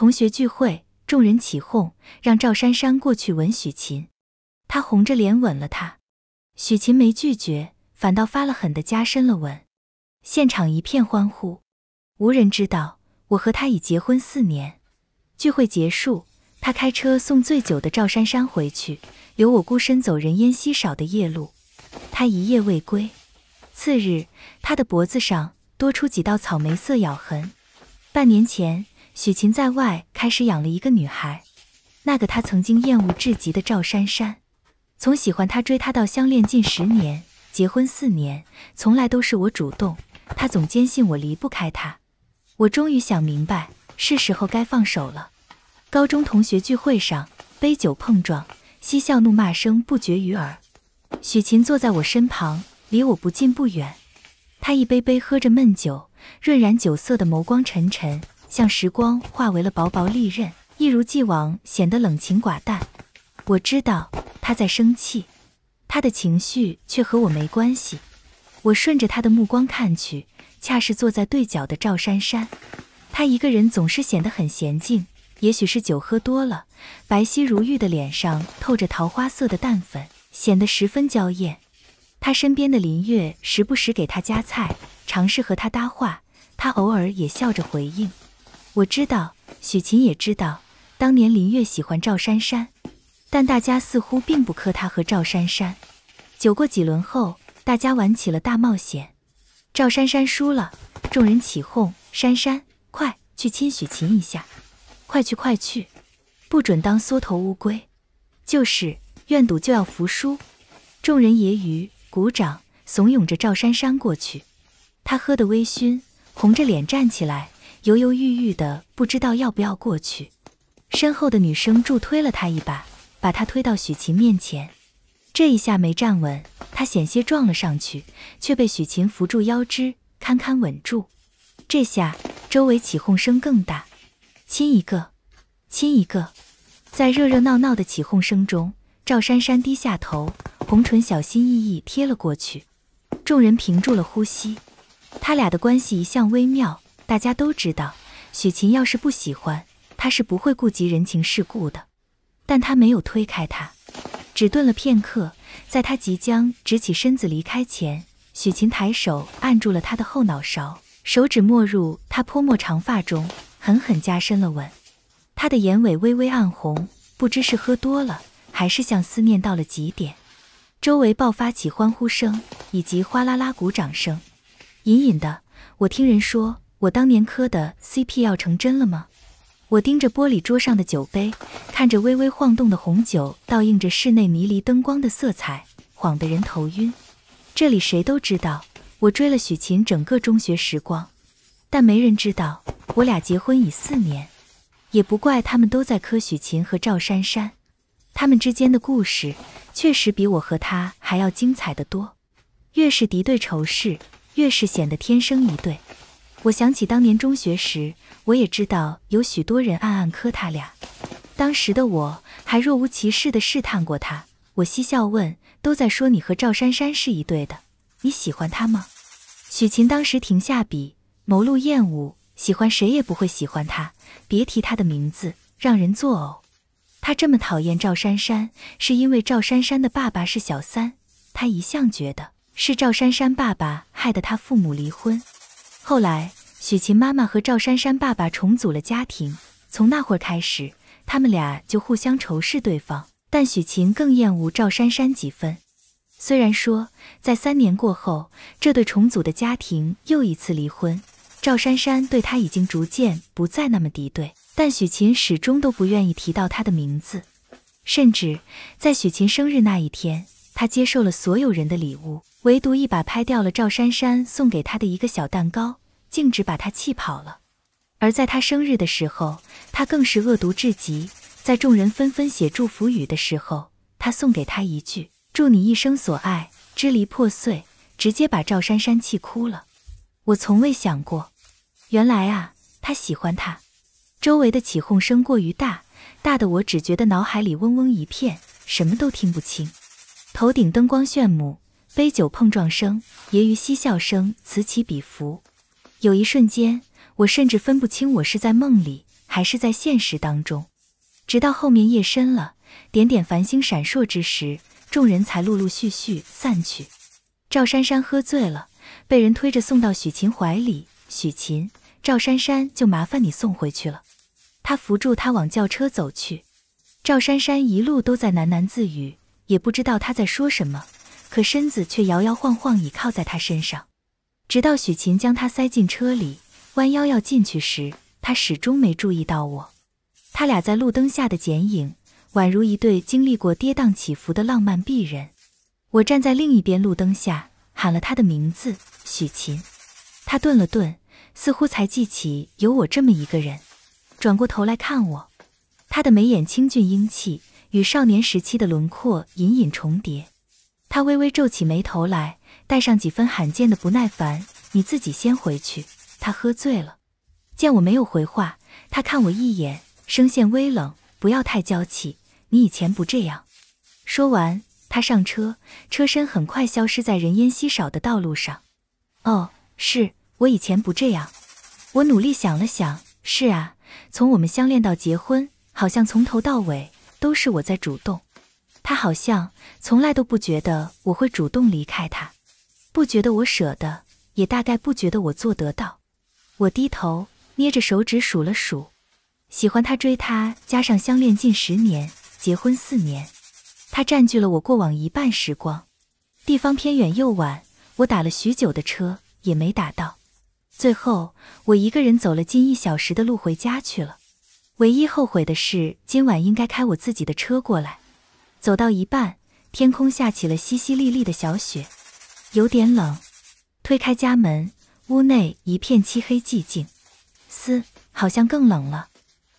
同学聚会，众人起哄，让赵珊珊过去吻许琴。她红着脸吻了他，许琴没拒绝，反倒发了狠的加深了吻。现场一片欢呼。无人知道，我和他已结婚四年。聚会结束，他开车送醉酒的赵珊珊回去，留我孤身走人烟稀少的夜路。他一夜未归。次日，他的脖子上多出几道草莓色咬痕。半年前。许晴在外开始养了一个女孩，那个她曾经厌恶至极的赵珊珊，从喜欢她追她到相恋近十年，结婚四年，从来都是我主动，她总坚信我离不开她。我终于想明白，是时候该放手了。高中同学聚会上，杯酒碰撞，嬉笑怒骂声不绝于耳。许晴坐在我身旁，离我不近不远，她一杯杯喝着闷酒，润染酒色的眸光沉沉。像时光化为了薄薄利刃，一如既往显得冷清寡淡。我知道他在生气，他的情绪却和我没关系。我顺着他的目光看去，恰是坐在对角的赵珊珊。她一个人总是显得很娴静，也许是酒喝多了，白皙如玉的脸上透着桃花色的淡粉，显得十分娇艳。他身边的林月时不时给他夹菜，尝试和他搭话，她偶尔也笑着回应。我知道，许晴也知道，当年林月喜欢赵珊珊，但大家似乎并不磕她和赵珊珊。酒过几轮后，大家玩起了大冒险，赵珊珊输了，众人起哄：“珊珊，快去亲许晴一下，快去快去，不准当缩头乌龟，就是愿赌就要服输。”众人揶揄、鼓掌、怂恿着赵珊珊过去。她喝得微醺，红着脸站起来。犹犹豫豫的，不知道要不要过去。身后的女生助推了他一把，把他推到许晴面前。这一下没站稳，他险些撞了上去，却被许晴扶住腰肢，堪堪稳住。这下周围起哄声更大，亲一个，亲一个。在热热闹闹的起哄声中，赵珊珊低下头，红唇小心翼翼贴了过去。众人屏住了呼吸。他俩的关系一向微妙。大家都知道，许晴要是不喜欢，他是不会顾及人情世故的。但他没有推开他，只顿了片刻，在他即将直起身子离开前，许晴抬手按住了他的后脑勺，手指没入他泼墨长发中，狠狠加深了吻。他的眼尾微微暗红，不知是喝多了，还是像思念到了极点。周围爆发起欢呼声以及哗啦啦鼓掌声。隐隐的，我听人说。我当年磕的 CP 要成真了吗？我盯着玻璃桌上的酒杯，看着微微晃动的红酒，倒映着室内迷离灯光的色彩，晃得人头晕。这里谁都知道，我追了许晴整个中学时光，但没人知道我俩结婚已四年。也不怪他们都在磕许晴和赵珊珊，他们之间的故事确实比我和他还要精彩的多。越是敌对仇视，越是显得天生一对。我想起当年中学时，我也知道有许多人暗暗磕他俩。当时的我还若无其事地试探过他，我嬉笑问：“都在说你和赵珊珊是一对的，你喜欢他吗？”许晴当时停下笔，眸露厌恶：“喜欢谁也不会喜欢他，别提他的名字，让人作呕。”他这么讨厌赵珊珊，是因为赵珊珊的爸爸是小三，他一向觉得是赵珊珊爸爸害得他父母离婚。后来，许晴妈妈和赵珊珊爸爸重组了家庭。从那会儿开始，他们俩就互相仇视对方，但许晴更厌恶赵珊珊几分。虽然说，在三年过后，这对重组的家庭又一次离婚，赵珊珊对他已经逐渐不再那么敌对，但许晴始终都不愿意提到他的名字，甚至在许晴生日那一天，她接受了所有人的礼物。唯独一把拍掉了赵珊珊送给他的一个小蛋糕，径直把他气跑了。而在他生日的时候，他更是恶毒至极。在众人纷纷写祝福语的时候，他送给他一句：“祝你一生所爱支离破碎。”直接把赵珊珊气哭了。我从未想过，原来啊，他喜欢他。周围的起哄声过于大，大的我只觉得脑海里嗡嗡一片，什么都听不清。头顶灯光炫目。杯酒碰撞声、揶揄嬉笑声此起彼伏，有一瞬间，我甚至分不清我是在梦里还是在现实当中。直到后面夜深了，点点繁星闪烁之时，众人才陆陆续续散去。赵珊珊喝醉了，被人推着送到许琴怀里。许琴，赵珊珊就麻烦你送回去了。他扶住他往轿车走去。赵珊珊一路都在喃喃自语，也不知道她在说什么。可身子却摇摇晃晃倚靠在他身上，直到许琴将他塞进车里，弯腰要进去时，他始终没注意到我。他俩在路灯下的剪影，宛如一对经历过跌宕起伏的浪漫璧人。我站在另一边路灯下，喊了他的名字：“许琴。”他顿了顿，似乎才记起有我这么一个人，转过头来看我。他的眉眼清俊英气，与少年时期的轮廓隐隐重叠。他微微皱起眉头来，带上几分罕见的不耐烦。你自己先回去。他喝醉了，见我没有回话，他看我一眼，声线微冷：“不要太娇气，你以前不这样。”说完，他上车，车身很快消失在人烟稀少的道路上。哦，是我以前不这样。我努力想了想，是啊，从我们相恋到结婚，好像从头到尾都是我在主动。他好像从来都不觉得我会主动离开他，不觉得我舍得，也大概不觉得我做得到。我低头捏着手指数了数，喜欢他、追他，加上相恋近十年，结婚四年，他占据了我过往一半时光。地方偏远又晚，我打了许久的车也没打到，最后我一个人走了近一小时的路回家去了。唯一后悔的是今晚应该开我自己的车过来。走到一半，天空下起了淅淅沥沥的小雪，有点冷。推开家门，屋内一片漆黑寂静。嘶，好像更冷了。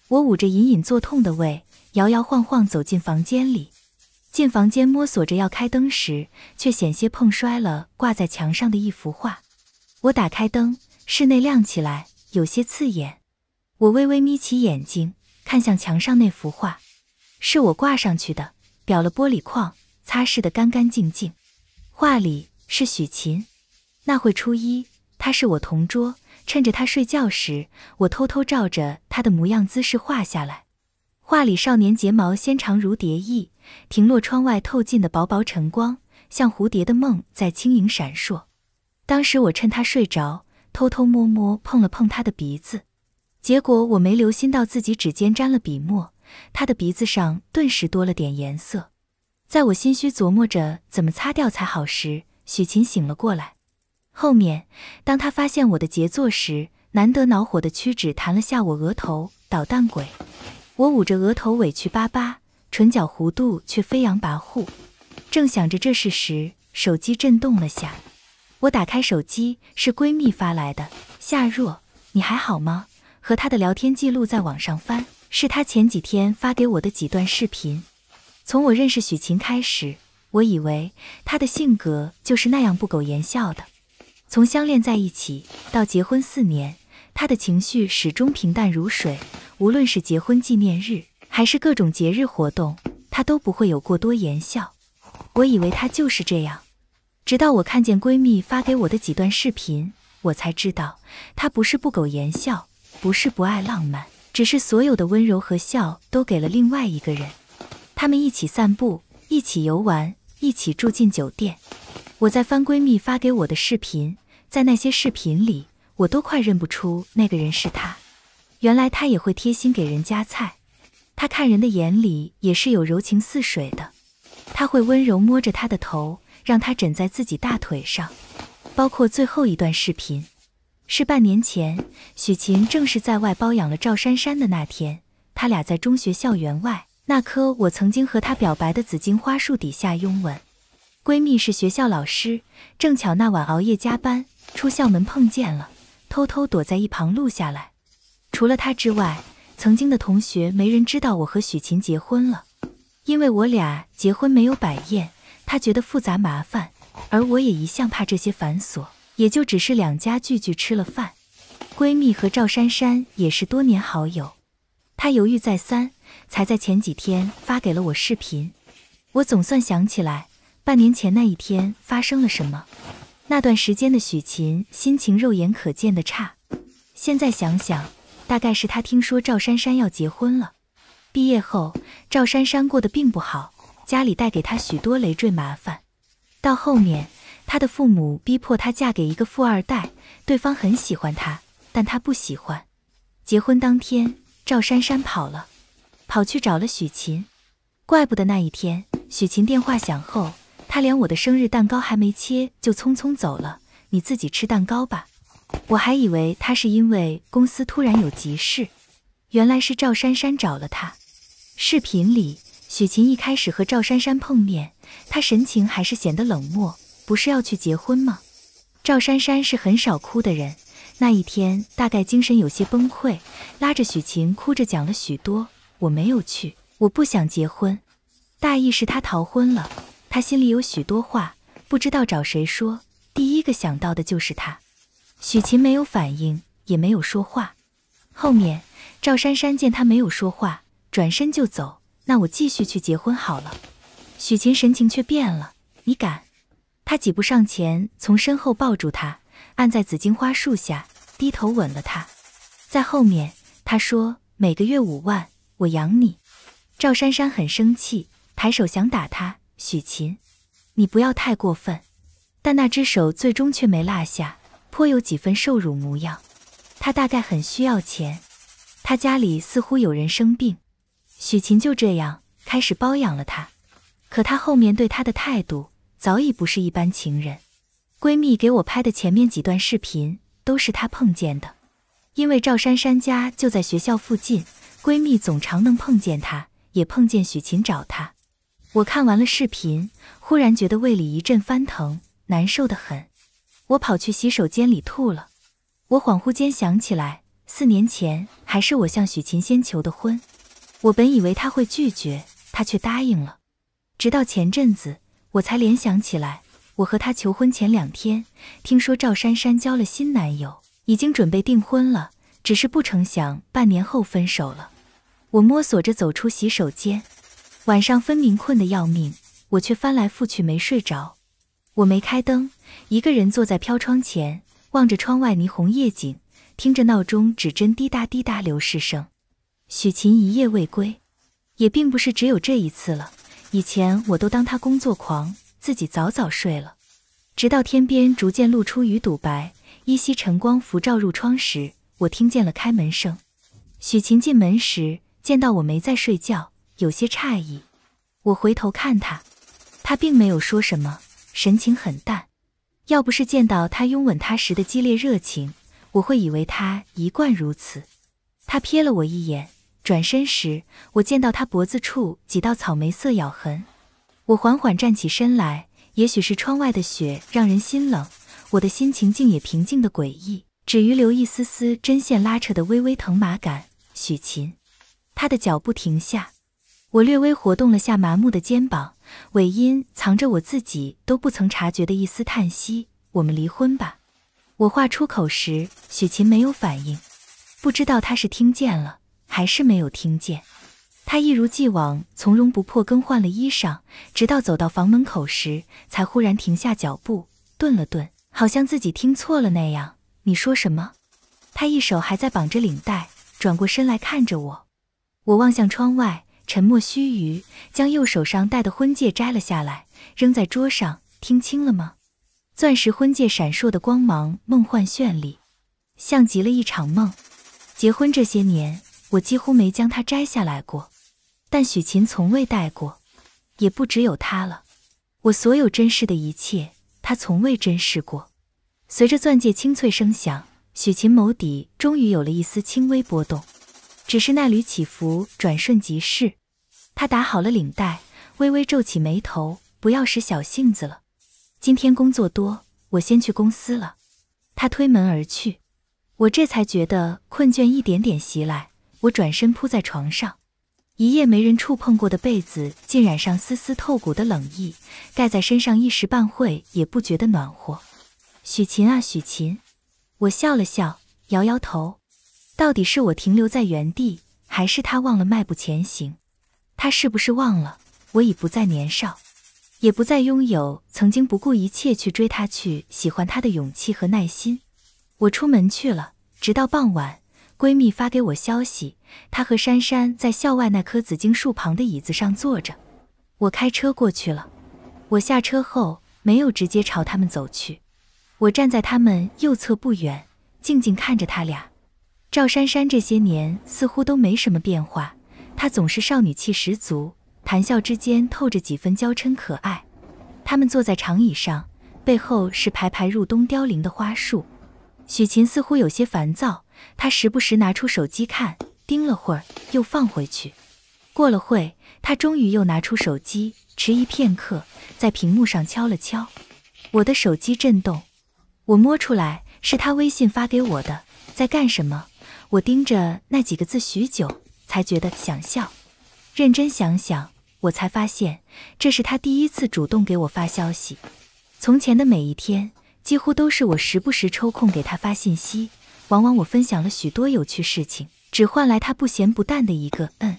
我捂着隐隐作痛的胃，摇摇晃晃走进房间里。进房间摸索着要开灯时，却险些碰摔了挂在墙上的一幅画。我打开灯，室内亮起来，有些刺眼。我微微眯起眼睛，看向墙上那幅画，是我挂上去的。裱了玻璃框，擦拭得干干净净。画里是许琴，那会初一，她是我同桌。趁着她睡觉时，我偷偷照着她的模样姿势画下来。画里少年睫毛纤长如蝶翼，停落窗外透进的薄薄晨光，像蝴蝶的梦在轻盈闪烁。当时我趁他睡着，偷偷摸摸碰了碰他的鼻子，结果我没留心到自己指尖沾了笔墨。他的鼻子上顿时多了点颜色，在我心虚琢磨着怎么擦掉才好时，许晴醒了过来。后面，当他发现我的杰作时，难得恼火的屈指弹了下我额头，捣蛋鬼。我捂着额头委屈巴巴，唇角弧度却飞扬跋扈。正想着这事时，手机震动了下，我打开手机，是闺蜜发来的：“夏若，你还好吗？”和她的聊天记录在网上翻。是他前几天发给我的几段视频。从我认识许晴开始，我以为她的性格就是那样不苟言笑的。从相恋在一起到结婚四年，他的情绪始终平淡如水。无论是结婚纪念日，还是各种节日活动，他都不会有过多言笑。我以为他就是这样，直到我看见闺蜜发给我的几段视频，我才知道他不是不苟言笑，不是不爱浪漫。只是所有的温柔和笑都给了另外一个人，他们一起散步，一起游玩，一起住进酒店。我在翻闺蜜发给我的视频，在那些视频里，我都快认不出那个人是他。原来他也会贴心给人夹菜，他看人的眼里也是有柔情似水的。他会温柔摸着她的头，让她枕在自己大腿上，包括最后一段视频。是半年前，许晴正式在外包养了赵珊珊的那天，他俩在中学校园外那棵我曾经和她表白的紫荆花树底下拥吻。闺蜜是学校老师，正巧那晚熬夜加班，出校门碰见了，偷偷躲在一旁录下来。除了她之外，曾经的同学没人知道我和许晴结婚了，因为我俩结婚没有摆宴，她觉得复杂麻烦，而我也一向怕这些繁琐。也就只是两家聚聚吃了饭，闺蜜和赵珊珊也是多年好友，她犹豫再三，才在前几天发给了我视频。我总算想起来，半年前那一天发生了什么。那段时间的许琴心情肉眼可见的差，现在想想，大概是她听说赵珊珊要结婚了。毕业后，赵珊珊过得并不好，家里带给她许多累赘麻烦，到后面。她的父母逼迫她嫁给一个富二代，对方很喜欢她，但她不喜欢。结婚当天，赵珊珊跑了，跑去找了许晴。怪不得那一天许晴电话响后，她连我的生日蛋糕还没切就匆匆走了。你自己吃蛋糕吧。我还以为她是因为公司突然有急事，原来是赵珊珊找了她。视频里，许晴一开始和赵珊珊碰面，她神情还是显得冷漠。不是要去结婚吗？赵珊珊是很少哭的人，那一天大概精神有些崩溃，拉着许晴哭着讲了许多。我没有去，我不想结婚，大意是她逃婚了。她心里有许多话，不知道找谁说，第一个想到的就是他。许晴没有反应，也没有说话。后面赵珊珊见他没有说话，转身就走。那我继续去结婚好了。许晴神情却变了，你敢？他几步上前，从身后抱住她，按在紫荆花树下，低头吻了她。在后面，他说：“每个月五万，我养你。”赵珊珊很生气，抬手想打他。许琴，你不要太过分。但那只手最终却没落下，颇有几分受辱模样。他大概很需要钱，他家里似乎有人生病。许琴就这样开始包养了他。可他后面对他的态度。早已不是一般情人。闺蜜给我拍的前面几段视频都是她碰见的，因为赵珊珊家就在学校附近，闺蜜总常能碰见她，也碰见许晴找她。我看完了视频，忽然觉得胃里一阵翻腾，难受的很。我跑去洗手间里吐了。我恍惚间想起来，四年前还是我向许晴先求的婚，我本以为他会拒绝，他却答应了。直到前阵子。我才联想起来，我和他求婚前两天，听说赵珊珊交了新男友，已经准备订婚了，只是不成想半年后分手了。我摸索着走出洗手间，晚上分明困得要命，我却翻来覆去没睡着。我没开灯，一个人坐在飘窗前，望着窗外霓虹夜景，听着闹钟指针滴答滴答流逝声。许晴一夜未归，也并不是只有这一次了。以前我都当他工作狂，自己早早睡了。直到天边逐渐露出鱼肚白，依稀晨光浮照入窗时，我听见了开门声。许晴进门时，见到我没在睡觉，有些诧异。我回头看他，他并没有说什么，神情很淡。要不是见到他拥吻他时的激烈热情，我会以为他一贯如此。他瞥了我一眼。转身时，我见到他脖子处几道草莓色咬痕。我缓缓站起身来，也许是窗外的雪让人心冷，我的心情竟也平静的诡异，只余留一丝丝针线拉扯的微微疼麻感。许琴，他的脚步停下，我略微活动了下麻木的肩膀，尾音藏着我自己都不曾察觉的一丝叹息。我们离婚吧。我话出口时，许琴没有反应，不知道他是听见了。还是没有听见，他一如既往从容不迫更换了衣裳，直到走到房门口时，才忽然停下脚步，顿了顿，好像自己听错了那样。你说什么？他一手还在绑着领带，转过身来看着我。我望向窗外，沉默须臾，将右手上戴的婚戒摘了下来，扔在桌上。听清了吗？钻石婚戒闪烁的光芒，梦幻绚丽，像极了一场梦。结婚这些年。我几乎没将它摘下来过，但许琴从未戴过，也不只有她了。我所有珍视的一切，她从未珍视过。随着钻戒清脆声响，许琴眸底终于有了一丝轻微波动，只是那缕起伏转瞬即逝。她打好了领带，微微皱起眉头：“不要使小性子了，今天工作多，我先去公司了。”她推门而去，我这才觉得困倦一点点袭来。我转身铺在床上，一夜没人触碰过的被子浸染上丝丝透骨的冷意，盖在身上一时半会也不觉得暖和。许晴啊，许晴，我笑了笑，摇摇头。到底是我停留在原地，还是他忘了迈步前行？他是不是忘了我已不再年少，也不再拥有曾经不顾一切去追他、去喜欢他的勇气和耐心？我出门去了，直到傍晚。闺蜜发给我消息，她和珊珊在校外那棵紫荆树旁的椅子上坐着，我开车过去了。我下车后没有直接朝他们走去，我站在他们右侧不远，静静看着他俩。赵珊珊这些年似乎都没什么变化，她总是少女气十足，谈笑之间透着几分娇嗔可爱。他们坐在长椅上，背后是排排入冬凋零的花树。许晴似乎有些烦躁。他时不时拿出手机看，盯了会儿，又放回去。过了会他终于又拿出手机，迟疑片刻，在屏幕上敲了敲。我的手机震动，我摸出来，是他微信发给我的。在干什么？我盯着那几个字许久，才觉得想笑。认真想想，我才发现，这是他第一次主动给我发消息。从前的每一天，几乎都是我时不时抽空给他发信息。往往我分享了许多有趣事情，只换来他不咸不淡的一个“嗯”。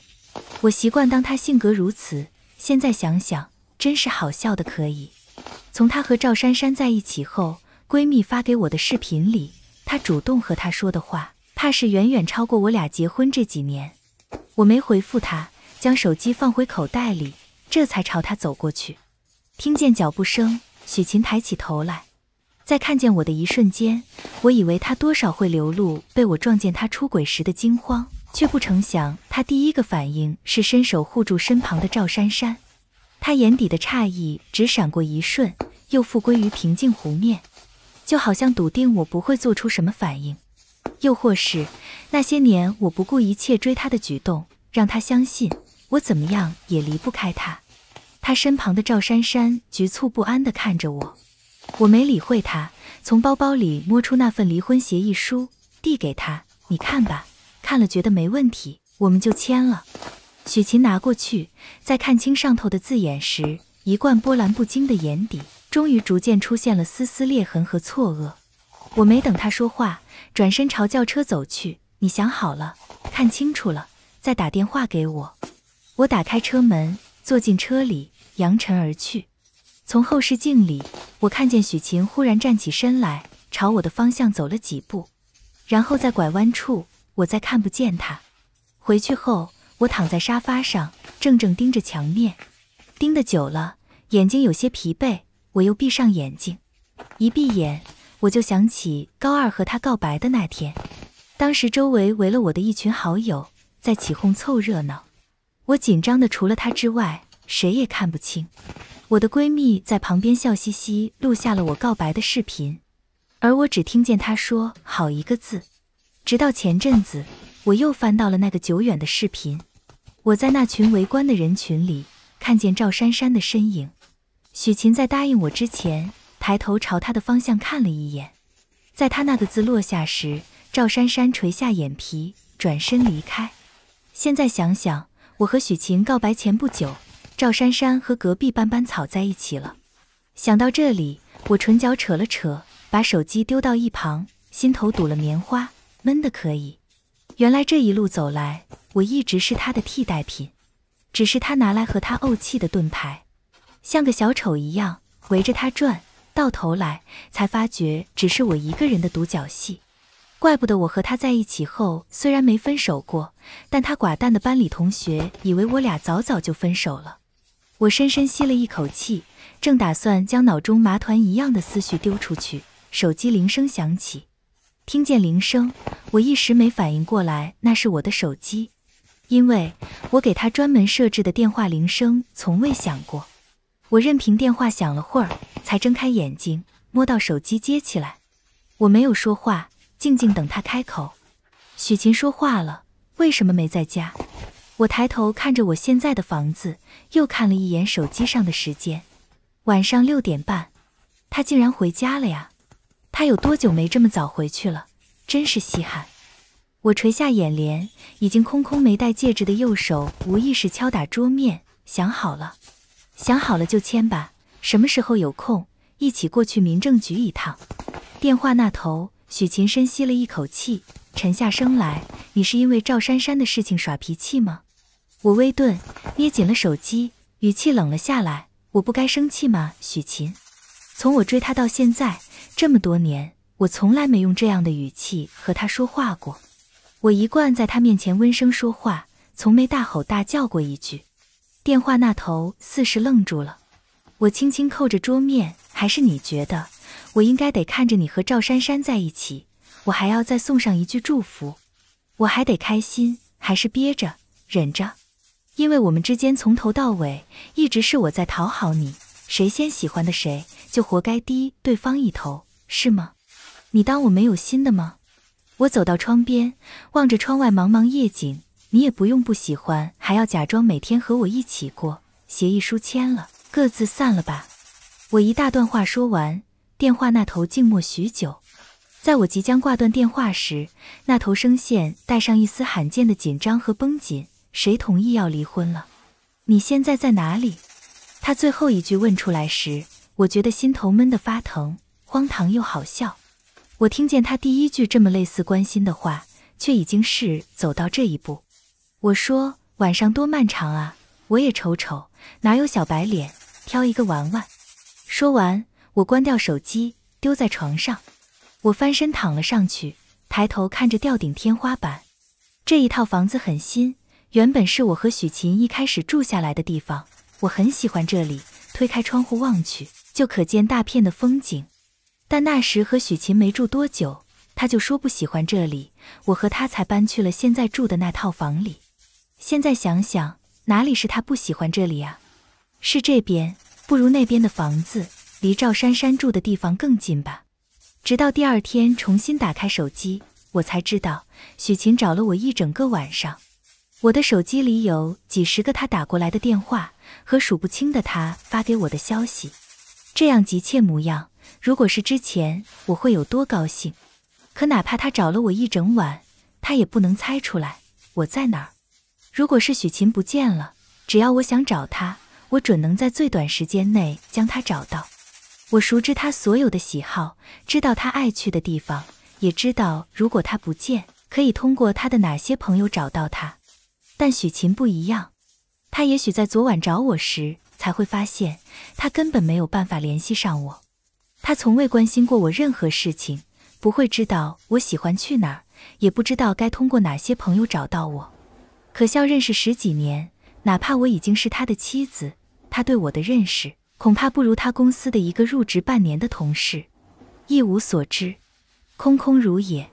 我习惯当他性格如此，现在想想真是好笑的可以。从他和赵珊珊在一起后，闺蜜发给我的视频里，他主动和她说的话，怕是远远超过我俩结婚这几年。我没回复他，将手机放回口袋里，这才朝他走过去。听见脚步声，许晴抬起头来。在看见我的一瞬间，我以为他多少会流露被我撞见他出轨时的惊慌，却不成想他第一个反应是伸手护住身旁的赵珊珊。他眼底的诧异只闪过一瞬，又复归于平静湖面，就好像笃定我不会做出什么反应。又或是那些年我不顾一切追他的举动，让他相信我怎么样也离不开他。他身旁的赵珊珊局促不安地看着我。我没理会他，从包包里摸出那份离婚协议书，递给他：“你看吧，看了觉得没问题，我们就签了。”许晴拿过去，在看清上头的字眼时，一贯波澜不惊的眼底终于逐渐出现了丝丝裂痕和错愕。我没等他说话，转身朝轿车走去：“你想好了，看清楚了，再打电话给我。”我打开车门，坐进车里，扬尘而去。从后视镜里，我看见许晴忽然站起身来，朝我的方向走了几步，然后在拐弯处，我再看不见她。回去后，我躺在沙发上，怔怔盯着墙面，盯得久了，眼睛有些疲惫，我又闭上眼睛。一闭眼，我就想起高二和他告白的那天，当时周围围了我的一群好友，在起哄凑热闹，我紧张的除了他之外。谁也看不清。我的闺蜜在旁边笑嘻嘻，录下了我告白的视频，而我只听见她说“好”一个字。直到前阵子，我又翻到了那个久远的视频。我在那群围观的人群里看见赵珊珊的身影。许晴在答应我之前，抬头朝她的方向看了一眼。在她那个字落下时，赵珊珊垂下眼皮，转身离开。现在想想，我和许晴告白前不久。赵珊珊和隔壁班班草在一起了。想到这里，我唇角扯了扯，把手机丢到一旁，心头堵了棉花，闷得可以。原来这一路走来，我一直是他的替代品，只是他拿来和他怄气的盾牌，像个小丑一样围着他转，到头来才发觉只是我一个人的独角戏。怪不得我和他在一起后，虽然没分手过，但他寡淡的班里同学以为我俩早早就分手了。我深深吸了一口气，正打算将脑中麻团一样的思绪丢出去，手机铃声响起。听见铃声，我一时没反应过来，那是我的手机，因为我给他专门设置的电话铃声从未响过。我任凭电话响了会儿，才睁开眼睛，摸到手机接起来。我没有说话，静静等他开口。许晴说话了：“为什么没在家？”我抬头看着我现在的房子，又看了一眼手机上的时间，晚上六点半，他竟然回家了呀！他有多久没这么早回去了？真是稀罕。我垂下眼帘，已经空空没戴戒指的右手无意识敲打桌面，想好了，想好了就签吧。什么时候有空，一起过去民政局一趟。电话那头，许晴深吸了一口气。沉下声来，你是因为赵珊珊的事情耍脾气吗？我微顿，捏紧了手机，语气冷了下来。我不该生气吗？许晴，从我追她到现在这么多年，我从来没用这样的语气和她说话过。我一贯在她面前温声说话，从没大吼大叫过一句。电话那头似是愣住了。我轻轻扣着桌面，还是你觉得我应该得看着你和赵珊珊在一起？我还要再送上一句祝福，我还得开心，还是憋着忍着，因为我们之间从头到尾一直是我在讨好你，谁先喜欢的谁就活该低对方一头，是吗？你当我没有心的吗？我走到窗边，望着窗外茫茫夜景，你也不用不喜欢，还要假装每天和我一起过，协议书签了，各自散了吧。我一大段话说完，电话那头静默许久。在我即将挂断电话时，那头声线带上一丝罕见的紧张和绷紧。谁同意要离婚了？你现在在哪里？他最后一句问出来时，我觉得心头闷得发疼，荒唐又好笑。我听见他第一句这么类似关心的话，却已经是走到这一步。我说：“晚上多漫长啊！我也瞅瞅，哪有小白脸，挑一个玩玩。”说完，我关掉手机，丢在床上。我翻身躺了上去，抬头看着吊顶天花板。这一套房子很新，原本是我和许晴一开始住下来的地方。我很喜欢这里，推开窗户望去，就可见大片的风景。但那时和许晴没住多久，她就说不喜欢这里，我和她才搬去了现在住的那套房里。现在想想，哪里是她不喜欢这里啊？是这边不如那边的房子，离赵珊珊住的地方更近吧？直到第二天重新打开手机，我才知道许晴找了我一整个晚上。我的手机里有几十个他打过来的电话和数不清的他发给我的消息，这样急切模样，如果是之前，我会有多高兴。可哪怕他找了我一整晚，他也不能猜出来我在哪儿。如果是许晴不见了，只要我想找他，我准能在最短时间内将他找到。我熟知他所有的喜好，知道他爱去的地方，也知道如果他不见，可以通过他的哪些朋友找到他。但许琴不一样，他也许在昨晚找我时才会发现，他根本没有办法联系上我。他从未关心过我任何事情，不会知道我喜欢去哪，儿，也不知道该通过哪些朋友找到我。可笑，认识十几年，哪怕我已经是他的妻子，他对我的认识。恐怕不如他公司的一个入职半年的同事，一无所知，空空如也。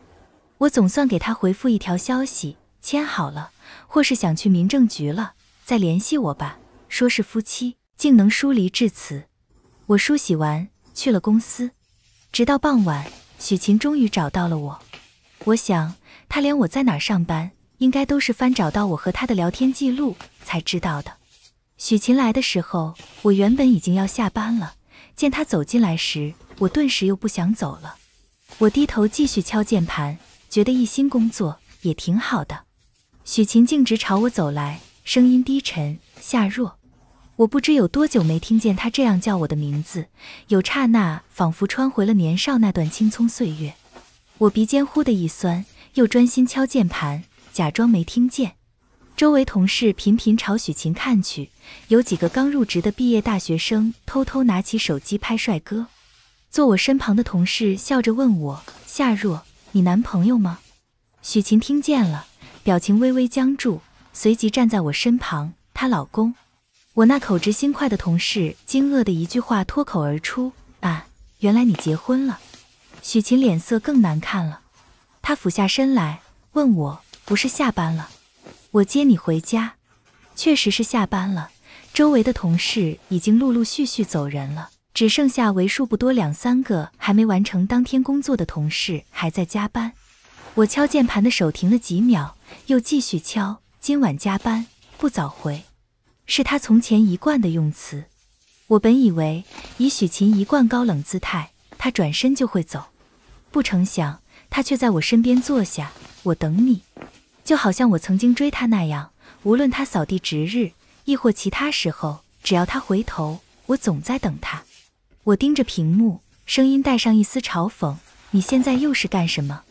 我总算给他回复一条消息，签好了，或是想去民政局了，再联系我吧。说是夫妻，竟能疏离至此。我梳洗完，去了公司，直到傍晚，许晴终于找到了我。我想，他连我在哪上班，应该都是翻找到我和他的聊天记录才知道的。许晴来的时候，我原本已经要下班了。见她走进来时，我顿时又不想走了。我低头继续敲键盘，觉得一心工作也挺好的。许晴径直朝我走来，声音低沉下若。我不知有多久没听见她这样叫我的名字，有刹那仿佛穿回了年少那段青葱岁月。我鼻尖忽的一酸，又专心敲键盘，假装没听见。周围同事频频朝许晴看去，有几个刚入职的毕业大学生偷偷拿起手机拍帅哥。坐我身旁的同事笑着问我：“夏若，你男朋友吗？”许晴听见了，表情微微僵住，随即站在我身旁。她老公，我那口直心快的同事惊愕的一句话脱口而出：“啊，原来你结婚了！”许晴脸色更难看了，她俯下身来问我：“不是下班了？”我接你回家，确实是下班了。周围的同事已经陆陆续续走人了，只剩下为数不多两三个还没完成当天工作的同事还在加班。我敲键盘的手停了几秒，又继续敲。今晚加班，不早回，是他从前一贯的用词。我本以为以许晴一贯高冷姿态，他转身就会走，不成想他却在我身边坐下。我等你。就好像我曾经追他那样，无论他扫地值日，亦或其他时候，只要他回头，我总在等他。我盯着屏幕，声音带上一丝嘲讽：“你现在又是干什么？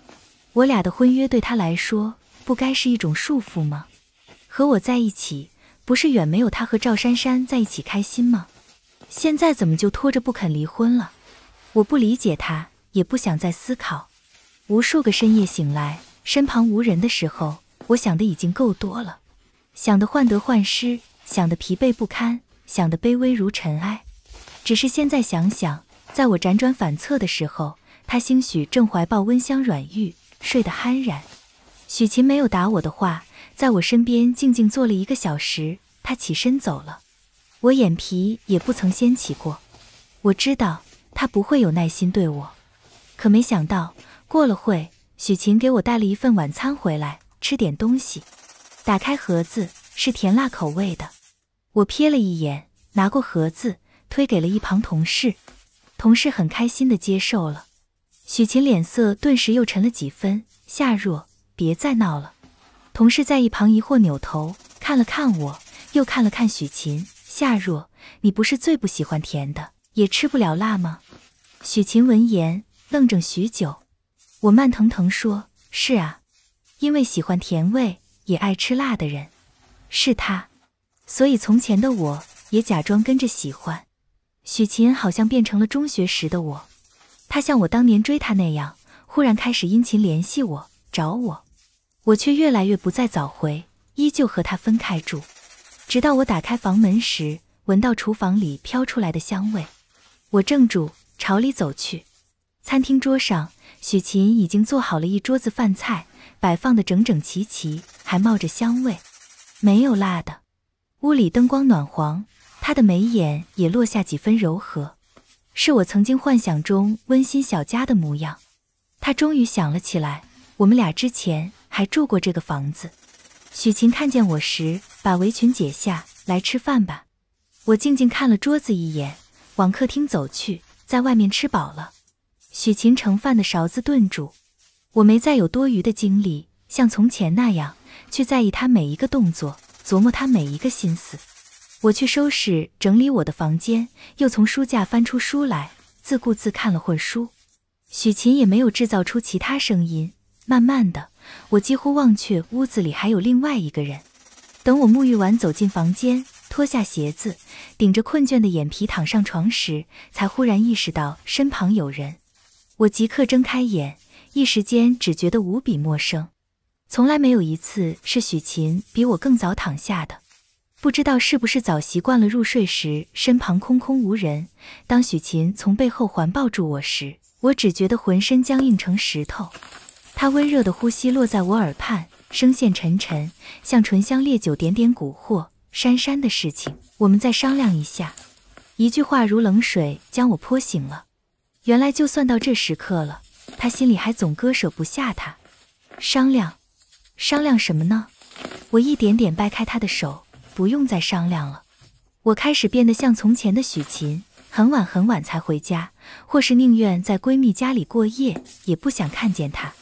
我俩的婚约对他来说不该是一种束缚吗？和我在一起，不是远没有他和赵珊珊在一起开心吗？现在怎么就拖着不肯离婚了？我不理解他，也不想再思考。无数个深夜醒来，身旁无人的时候。”我想的已经够多了，想的患得患失，想的疲惫不堪，想的卑微如尘埃。只是现在想想，在我辗转反侧的时候，他兴许正怀抱温香软玉，睡得酣然。许晴没有答我的话，在我身边静静坐了一个小时，她起身走了，我眼皮也不曾掀起过。我知道他不会有耐心对我，可没想到过了会，许晴给我带了一份晚餐回来。吃点东西。打开盒子是甜辣口味的，我瞥了一眼，拿过盒子推给了一旁同事，同事很开心的接受了。许晴脸色顿时又沉了几分。夏若，别再闹了。同事在一旁疑惑扭头看了看我，又看了看许晴。夏若，你不是最不喜欢甜的，也吃不了辣吗？许晴闻言愣怔许久。我慢腾腾说：“是啊。”因为喜欢甜味也爱吃辣的人，是他，所以从前的我也假装跟着喜欢。许琴好像变成了中学时的我，他像我当年追他那样，忽然开始殷勤联系我，找我，我却越来越不再早回，依旧和他分开住。直到我打开房门时，闻到厨房里飘出来的香味，我怔住，朝里走去。餐厅桌上，许琴已经做好了一桌子饭菜。摆放的整整齐齐，还冒着香味，没有辣的。屋里灯光暖黄，他的眉眼也落下几分柔和，是我曾经幻想中温馨小家的模样。他终于想了起来，我们俩之前还住过这个房子。许晴看见我时，把围裙解下来吃饭吧。我静静看了桌子一眼，往客厅走去，在外面吃饱了。许晴盛饭的勺子顿住。我没再有多余的精力像从前那样去在意他每一个动作，琢磨他每一个心思。我去收拾整理我的房间，又从书架翻出书来，自顾自看了会书。许琴也没有制造出其他声音。慢慢的，我几乎忘却屋子里还有另外一个人。等我沐浴完走进房间，脱下鞋子，顶着困倦的眼皮躺上床时，才忽然意识到身旁有人。我即刻睁开眼。一时间只觉得无比陌生，从来没有一次是许琴比我更早躺下的。不知道是不是早习惯了入睡时身旁空空无人。当许琴从背后环抱住我时，我只觉得浑身僵硬成石头。她温热的呼吸落在我耳畔，声线沉沉，像醇香烈酒点点蛊惑。珊珊的事情，我们再商量一下。一句话如冷水将我泼醒了。原来就算到这时刻了。他心里还总割舍不下他，商量，商量什么呢？我一点点掰开他的手，不用再商量了。我开始变得像从前的许晴，很晚很晚才回家，或是宁愿在闺蜜家里过夜，也不想看见他。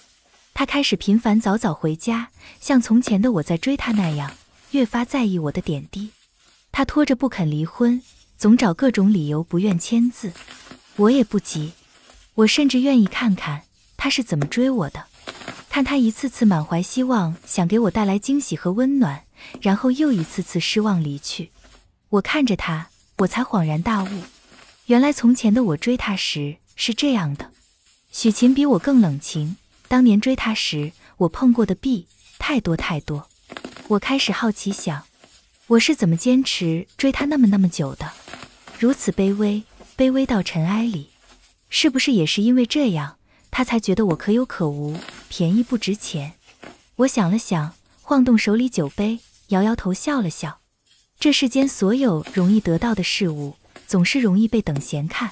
他开始频繁早早回家，像从前的我在追他那样，越发在意我的点滴。他拖着不肯离婚，总找各种理由不愿签字，我也不急。我甚至愿意看看他是怎么追我的，看他一次次满怀希望，想给我带来惊喜和温暖，然后又一次次失望离去。我看着他，我才恍然大悟，原来从前的我追他时是这样的。许晴比我更冷情，当年追他时，我碰过的壁太多太多。我开始好奇，想我是怎么坚持追他那么那么久的，如此卑微，卑微到尘埃里。是不是也是因为这样，他才觉得我可有可无，便宜不值钱？我想了想，晃动手里酒杯，摇摇头，笑了笑。这世间所有容易得到的事物，总是容易被等闲看。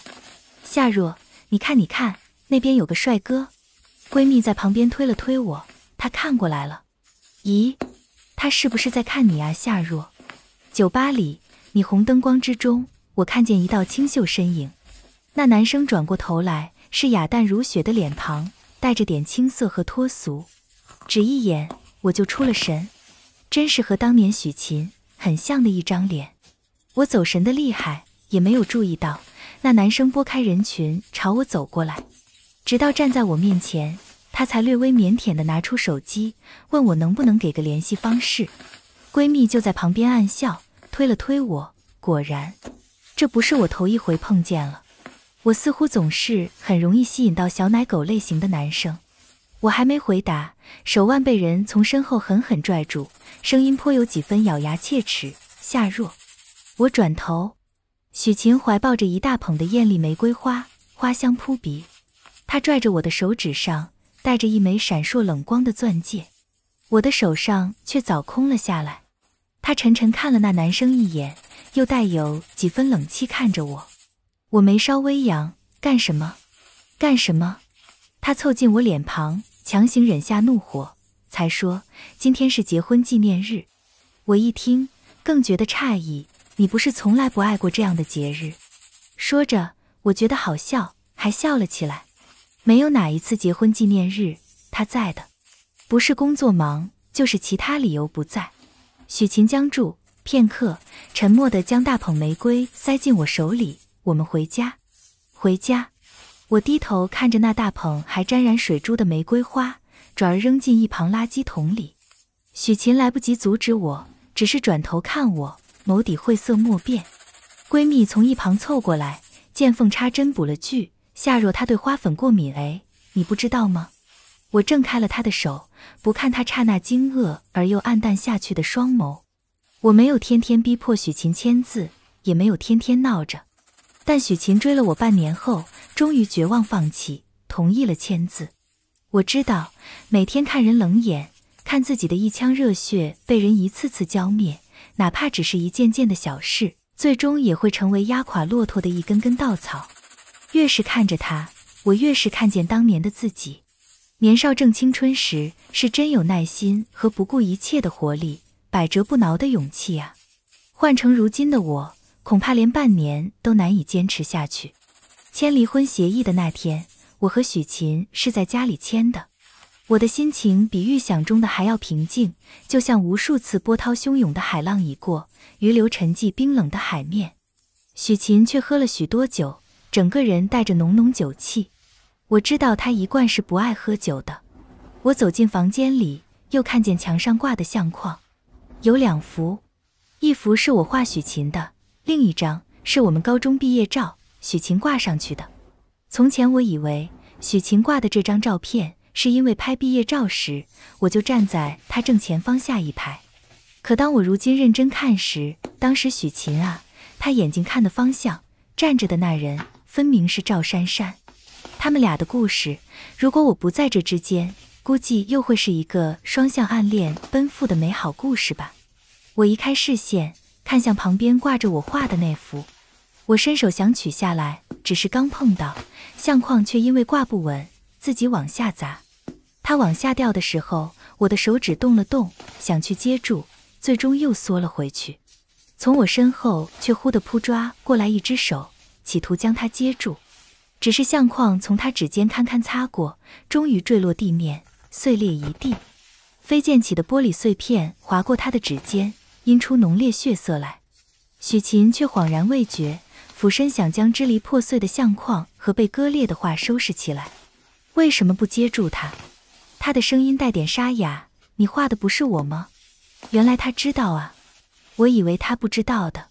夏若，你看，你看，那边有个帅哥。闺蜜在旁边推了推我，她看过来了。咦，他是不是在看你啊，夏若？酒吧里，霓虹灯光之中，我看见一道清秀身影。那男生转过头来，是雅淡如雪的脸庞，带着点青涩和脱俗。只一眼，我就出了神，真是和当年许晴很像的一张脸。我走神的厉害，也没有注意到那男生拨开人群朝我走过来，直到站在我面前，他才略微腼腆地拿出手机问我能不能给个联系方式。闺蜜就在旁边暗笑，推了推我，果然，这不是我头一回碰见了。我似乎总是很容易吸引到小奶狗类型的男生。我还没回答，手腕被人从身后狠狠拽住，声音颇有几分咬牙切齿：“夏若。”我转头，许晴怀抱着一大捧的艳丽玫瑰花，花香扑鼻。她拽着我的手指上戴着一枚闪烁冷光的钻戒，我的手上却早空了下来。她沉沉看了那男生一眼，又带有几分冷气看着我。我眉梢微扬，干什么？干什么？他凑近我脸庞，强行忍下怒火，才说：“今天是结婚纪念日。”我一听，更觉得诧异。你不是从来不爱过这样的节日？说着，我觉得好笑，还笑了起来。没有哪一次结婚纪念日他在的，不是工作忙，就是其他理由不在。许晴僵住片刻，沉默地将大捧玫瑰塞进我手里。我们回家，回家。我低头看着那大捧还沾染水珠的玫瑰花，转而扔进一旁垃圾桶里。许琴来不及阻止我，只是转头看我，眸底晦色莫辨。闺蜜从一旁凑过来，见缝插针补了句：“夏若她对花粉过敏，哎，你不知道吗？”我挣开了她的手，不看她刹那惊愕而又暗淡下去的双眸。我没有天天逼迫许琴签字，也没有天天闹着。但许琴追了我半年后，终于绝望放弃，同意了签字。我知道，每天看人冷眼，看自己的一腔热血被人一次次浇灭，哪怕只是一件件的小事，最终也会成为压垮骆驼的一根根稻草。越是看着他，我越是看见当年的自己。年少正青春时，是真有耐心和不顾一切的活力，百折不挠的勇气啊！换成如今的我。恐怕连半年都难以坚持下去。签离婚协议的那天，我和许琴是在家里签的。我的心情比预想中的还要平静，就像无数次波涛汹涌的海浪已过，余留沉寂冰冷的海面。许琴却喝了许多酒，整个人带着浓浓酒气。我知道他一贯是不爱喝酒的。我走进房间里，又看见墙上挂的相框，有两幅，一幅是我画许琴的。另一张是我们高中毕业照，许晴挂上去的。从前我以为许晴挂的这张照片是因为拍毕业照时，我就站在她正前方下一排。可当我如今认真看时，当时许晴啊，她眼睛看的方向站着的那人分明是赵珊珊。他们俩的故事，如果我不在这之间，估计又会是一个双向暗恋奔赴的美好故事吧。我移开视线。看向旁边挂着我画的那幅，我伸手想取下来，只是刚碰到相框，却因为挂不稳自己往下砸。它往下掉的时候，我的手指动了动，想去接住，最终又缩了回去。从我身后却忽地扑抓过来一只手，企图将它接住，只是相框从他指尖堪堪擦过，终于坠落地面，碎裂一地，飞溅起的玻璃碎片划过他的指尖。阴出浓烈血色来，许琴却恍然未觉，俯身想将支离破碎的相框和被割裂的画收拾起来。为什么不接住他？他的声音带点沙哑：“你画的不是我吗？”原来他知道啊，我以为他不知道的。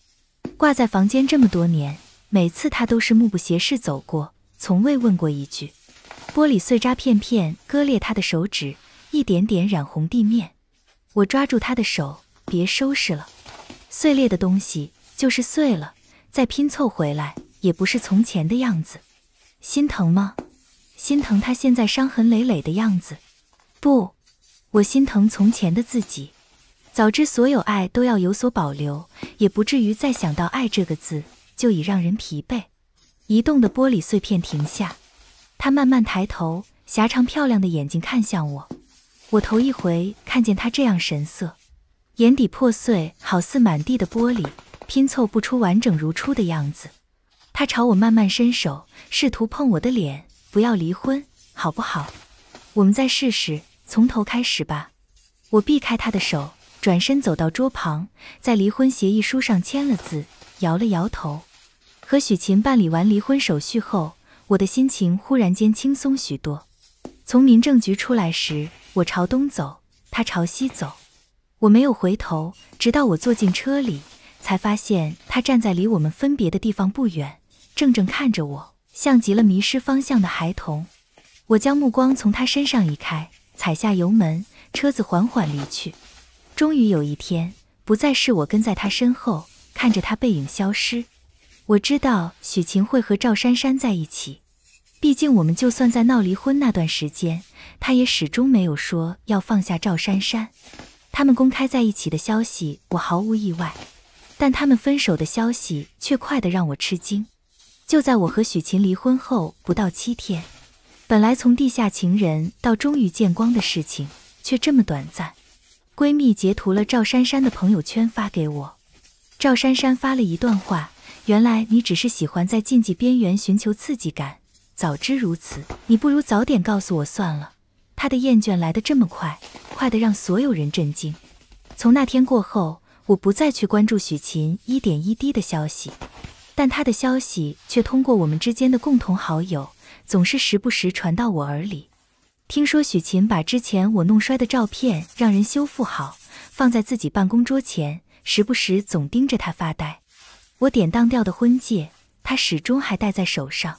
挂在房间这么多年，每次他都是目不斜视走过，从未问过一句。玻璃碎渣片片割裂他的手指，一点点染红地面。我抓住他的手。别收拾了，碎裂的东西就是碎了，再拼凑回来也不是从前的样子。心疼吗？心疼他现在伤痕累累的样子？不，我心疼从前的自己。早知所有爱都要有所保留，也不至于再想到爱这个字就已让人疲惫。移动的玻璃碎片停下，他慢慢抬头，狭长漂亮的眼睛看向我，我头一回看见他这样神色。眼底破碎，好似满地的玻璃，拼凑不出完整如初的样子。他朝我慢慢伸手，试图碰我的脸。不要离婚，好不好？我们再试试，从头开始吧。我避开他的手，转身走到桌旁，在离婚协议书上签了字，摇了摇头。和许琴办理完离婚手续后，我的心情忽然间轻松许多。从民政局出来时，我朝东走，他朝西走。我没有回头，直到我坐进车里，才发现他站在离我们分别的地方不远，怔怔看着我，像极了迷失方向的孩童。我将目光从他身上移开，踩下油门，车子缓缓离去。终于有一天，不再是我跟在他身后，看着他背影消失。我知道许晴会和赵珊珊在一起，毕竟我们就算在闹离婚那段时间，他也始终没有说要放下赵珊珊。他们公开在一起的消息，我毫无意外，但他们分手的消息却快得让我吃惊。就在我和许晴离婚后不到七天，本来从地下情人到终于见光的事情，却这么短暂。闺蜜截图了赵珊珊的朋友圈发给我，赵珊珊发了一段话：“原来你只是喜欢在禁忌边缘寻求刺激感，早知如此，你不如早点告诉我算了。”他的厌倦来得这么快，快得让所有人震惊。从那天过后，我不再去关注许琴一点一滴的消息，但他的消息却通过我们之间的共同好友，总是时不时传到我耳里。听说许琴把之前我弄摔的照片让人修复好，放在自己办公桌前，时不时总盯着它发呆。我典当掉的婚戒，他始终还戴在手上。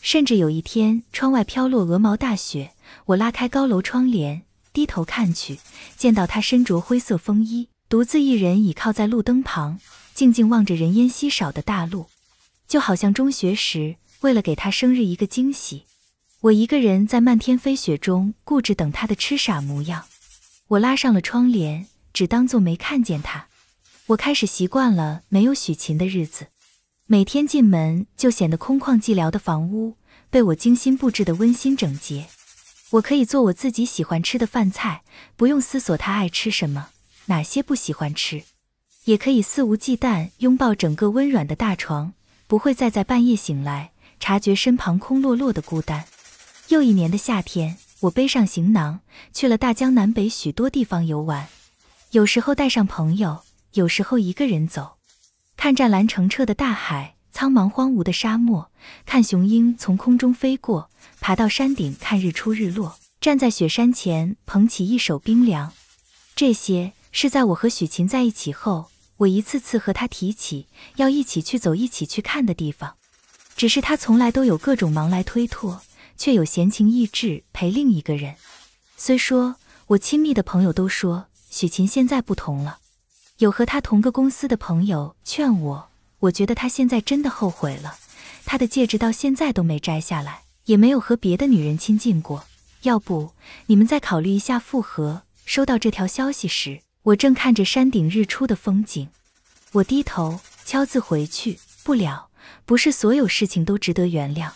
甚至有一天，窗外飘落鹅毛大雪。我拉开高楼窗帘，低头看去，见到他身着灰色风衣，独自一人倚靠在路灯旁，静静望着人烟稀少的大路，就好像中学时为了给他生日一个惊喜，我一个人在漫天飞雪中固执等他的痴傻模样。我拉上了窗帘，只当做没看见他。我开始习惯了没有许晴的日子，每天进门就显得空旷寂寥的房屋，被我精心布置的温馨整洁。我可以做我自己喜欢吃的饭菜，不用思索他爱吃什么，哪些不喜欢吃，也可以肆无忌惮拥抱整个温软的大床，不会再在半夜醒来，察觉身旁空落落的孤单。又一年的夏天，我背上行囊，去了大江南北许多地方游玩，有时候带上朋友，有时候一个人走，看湛蓝澄澈的大海，苍茫荒芜的沙漠，看雄鹰从空中飞过。爬到山顶看日出日落，站在雪山前捧起一手冰凉。这些是在我和许晴在一起后，我一次次和他提起要一起去走、一起去看的地方。只是他从来都有各种忙来推脱，却有闲情逸致陪另一个人。虽说我亲密的朋友都说许晴现在不同了，有和他同个公司的朋友劝我，我觉得他现在真的后悔了，他的戒指到现在都没摘下来。也没有和别的女人亲近过，要不你们再考虑一下复合。收到这条消息时，我正看着山顶日出的风景，我低头敲字回去不了。不是所有事情都值得原谅，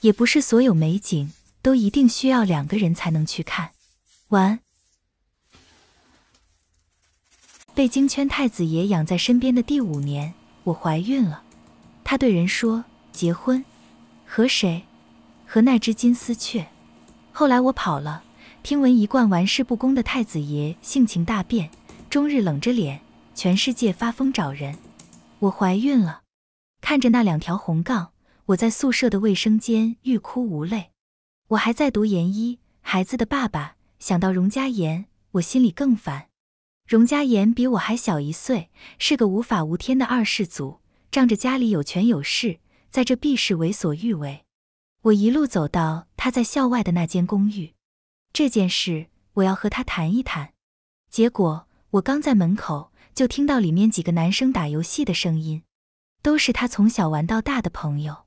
也不是所有美景都一定需要两个人才能去看。完。被京圈太子爷养在身边的第五年，我怀孕了。他对人说：“结婚，和谁？”和那只金丝雀。后来我跑了，听闻一贯玩世不恭的太子爷性情大变，终日冷着脸，全世界发疯找人。我怀孕了，看着那两条红杠，我在宿舍的卫生间欲哭无泪。我还在读研一，孩子的爸爸想到荣家言，我心里更烦。荣家言比我还小一岁，是个无法无天的二世祖，仗着家里有权有势，在这必是为所欲为。我一路走到他在校外的那间公寓，这件事我要和他谈一谈。结果我刚在门口就听到里面几个男生打游戏的声音，都是他从小玩到大的朋友。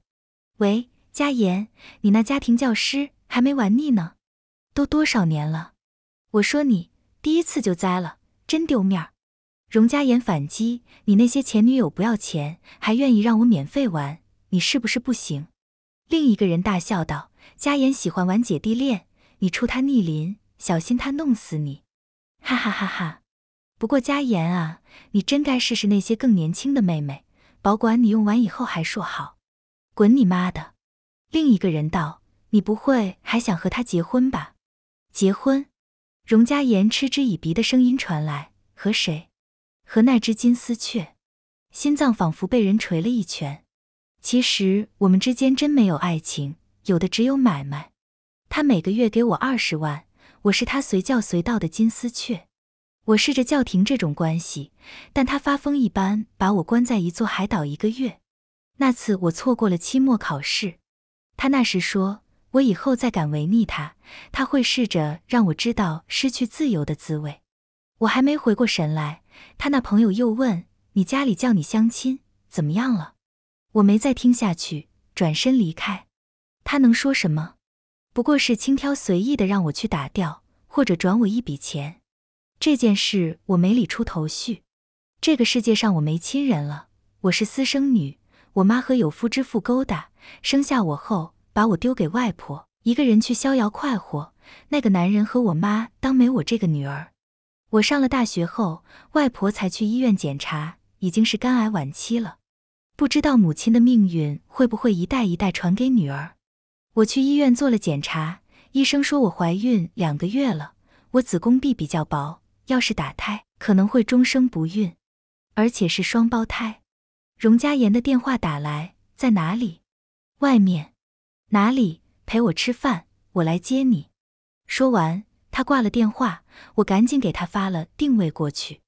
喂，佳妍，你那家庭教师还没玩腻呢，都多少年了？我说你第一次就栽了，真丢面儿。荣佳言反击，你那些前女友不要钱，还愿意让我免费玩，你是不是不行？另一个人大笑道：“嘉言喜欢玩姐弟恋，你触他逆鳞，小心他弄死你。”哈哈哈哈！不过嘉言啊，你真该试试那些更年轻的妹妹，保管你用完以后还说好。滚你妈的！另一个人道：“你不会还想和他结婚吧？”结婚？荣嘉言嗤之以鼻的声音传来：“和谁？和那只金丝雀？”心脏仿佛被人捶了一拳。其实我们之间真没有爱情，有的只有买卖。他每个月给我二十万，我是他随叫随到的金丝雀。我试着叫停这种关系，但他发疯一般把我关在一座海岛一个月。那次我错过了期末考试，他那时说我以后再敢违逆他，他会试着让我知道失去自由的滋味。我还没回过神来，他那朋友又问：“你家里叫你相亲怎么样了？”我没再听下去，转身离开。他能说什么？不过是轻佻随意的让我去打掉，或者转我一笔钱。这件事我没理出头绪。这个世界上我没亲人了，我是私生女。我妈和有夫之妇勾搭，生下我后把我丢给外婆，一个人去逍遥快活。那个男人和我妈当没我这个女儿。我上了大学后，外婆才去医院检查，已经是肝癌晚期了。不知道母亲的命运会不会一代一代传给女儿。我去医院做了检查，医生说我怀孕两个月了，我子宫壁比较薄，要是打胎可能会终生不孕，而且是双胞胎。荣家言的电话打来，在哪里？外面。哪里？陪我吃饭，我来接你。说完，他挂了电话，我赶紧给他发了定位过去。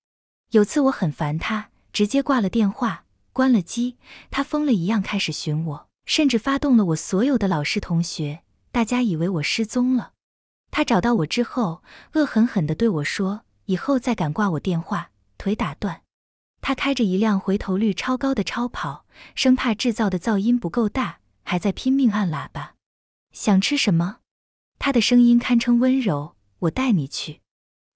有次我很烦他，直接挂了电话。关了机，他疯了一样开始寻我，甚至发动了我所有的老师同学。大家以为我失踪了。他找到我之后，恶狠狠地对我说：“以后再敢挂我电话，腿打断。”他开着一辆回头率超高的超跑，生怕制造的噪音不够大，还在拼命按喇叭。想吃什么？他的声音堪称温柔。我带你去。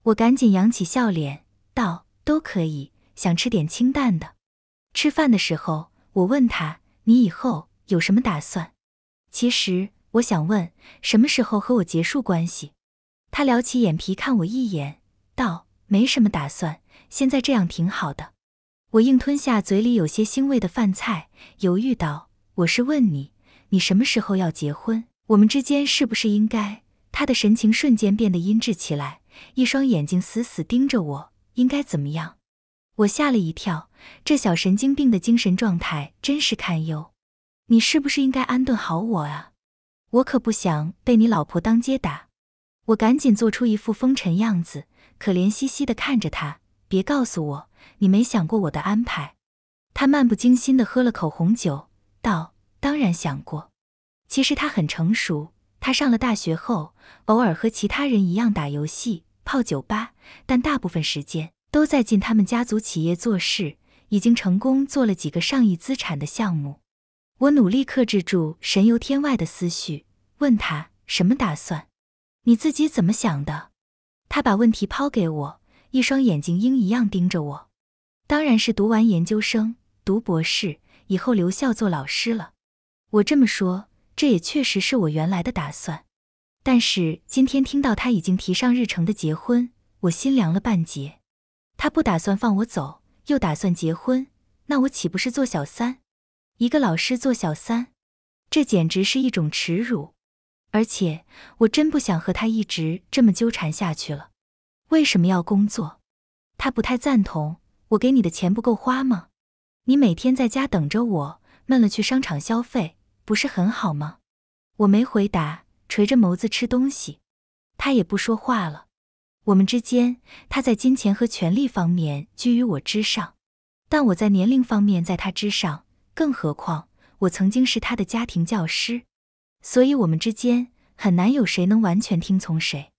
我赶紧扬起笑脸道：“都可以，想吃点清淡的。”吃饭的时候，我问他：“你以后有什么打算？”其实我想问，什么时候和我结束关系？他撩起眼皮看我一眼，道：“没什么打算，现在这样挺好的。”我硬吞下嘴里有些腥味的饭菜，犹豫道：“我是问你，你什么时候要结婚？我们之间是不是应该……”他的神情瞬间变得阴鸷起来，一双眼睛死死盯着我，应该怎么样？我吓了一跳，这小神经病的精神状态真是堪忧。你是不是应该安顿好我啊？我可不想被你老婆当街打。我赶紧做出一副风尘样子，可怜兮兮的看着他。别告诉我你没想过我的安排。他漫不经心的喝了口红酒，道：“当然想过。其实他很成熟。他上了大学后，偶尔和其他人一样打游戏、泡酒吧，但大部分时间……”都在进他们家族企业做事，已经成功做了几个上亿资产的项目。我努力克制住神游天外的思绪，问他什么打算，你自己怎么想的？他把问题抛给我，一双眼睛鹰一样盯着我。当然是读完研究生、读博士以后留校做老师了。我这么说，这也确实是我原来的打算。但是今天听到他已经提上日程的结婚，我心凉了半截。他不打算放我走，又打算结婚，那我岂不是做小三？一个老师做小三，这简直是一种耻辱。而且，我真不想和他一直这么纠缠下去了。为什么要工作？他不太赞同。我给你的钱不够花吗？你每天在家等着我，闷了去商场消费，不是很好吗？我没回答，垂着眸子吃东西。他也不说话了。我们之间，他在金钱和权力方面居于我之上，但我在年龄方面在他之上，更何况我曾经是他的家庭教师，所以我们之间很难有谁能完全听从谁。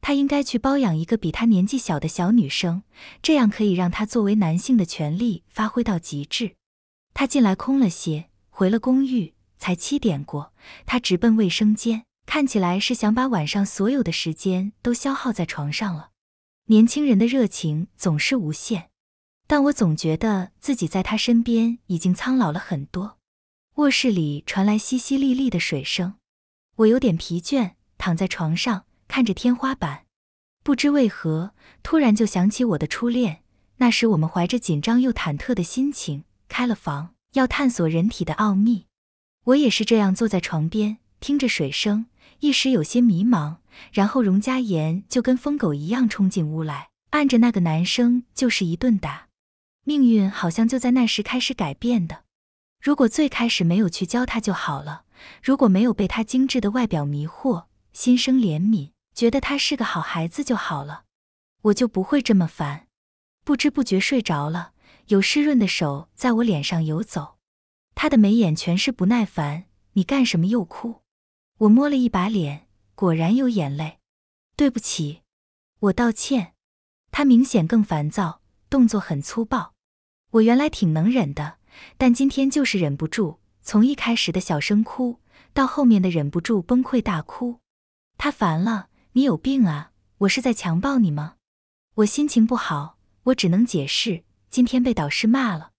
他应该去包养一个比他年纪小的小女生，这样可以让他作为男性的权利发挥到极致。他进来空了些，回了公寓，才七点过，他直奔卫生间。看起来是想把晚上所有的时间都消耗在床上了。年轻人的热情总是无限，但我总觉得自己在他身边已经苍老了很多。卧室里传来淅淅沥沥的水声，我有点疲倦，躺在床上看着天花板，不知为何突然就想起我的初恋。那时我们怀着紧张又忐忑的心情开了房，要探索人体的奥秘。我也是这样坐在床边，听着水声。一时有些迷茫，然后荣佳妍就跟疯狗一样冲进屋来，按着那个男生就是一顿打。命运好像就在那时开始改变的。如果最开始没有去教他就好了，如果没有被他精致的外表迷惑，心生怜悯，觉得他是个好孩子就好了，我就不会这么烦。不知不觉睡着了，有湿润的手在我脸上游走，他的眉眼全是不耐烦。你干什么又哭？我摸了一把脸，果然有眼泪。对不起，我道歉。他明显更烦躁，动作很粗暴。我原来挺能忍的，但今天就是忍不住。从一开始的小声哭，到后面的忍不住崩溃大哭。他烦了，你有病啊？我是在强暴你吗？我心情不好，我只能解释，今天被导师骂了。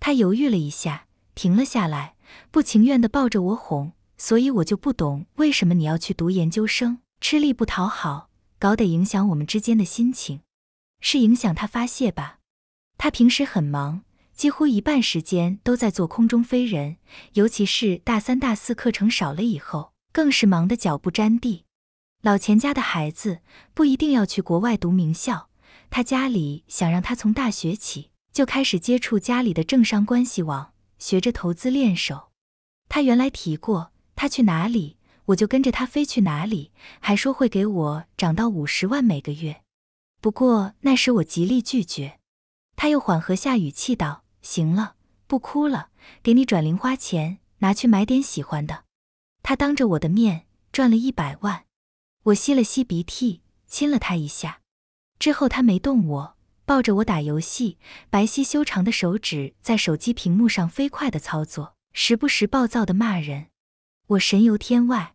他犹豫了一下，停了下来，不情愿的抱着我哄。所以我就不懂，为什么你要去读研究生，吃力不讨好，搞得影响我们之间的心情，是影响他发泄吧？他平时很忙，几乎一半时间都在做空中飞人，尤其是大三大四课程少了以后，更是忙得脚不沾地。老钱家的孩子不一定要去国外读名校，他家里想让他从大学起就开始接触家里的政商关系网，学着投资练手。他原来提过。他去哪里，我就跟着他飞去哪里，还说会给我涨到五十万每个月。不过那时我极力拒绝。他又缓和下语气道：“行了，不哭了，给你转零花钱，拿去买点喜欢的。”他当着我的面赚了一百万。我吸了吸鼻涕，亲了他一下。之后他没动我，抱着我打游戏，白皙修长的手指在手机屏幕上飞快的操作，时不时暴躁的骂人。我神游天外，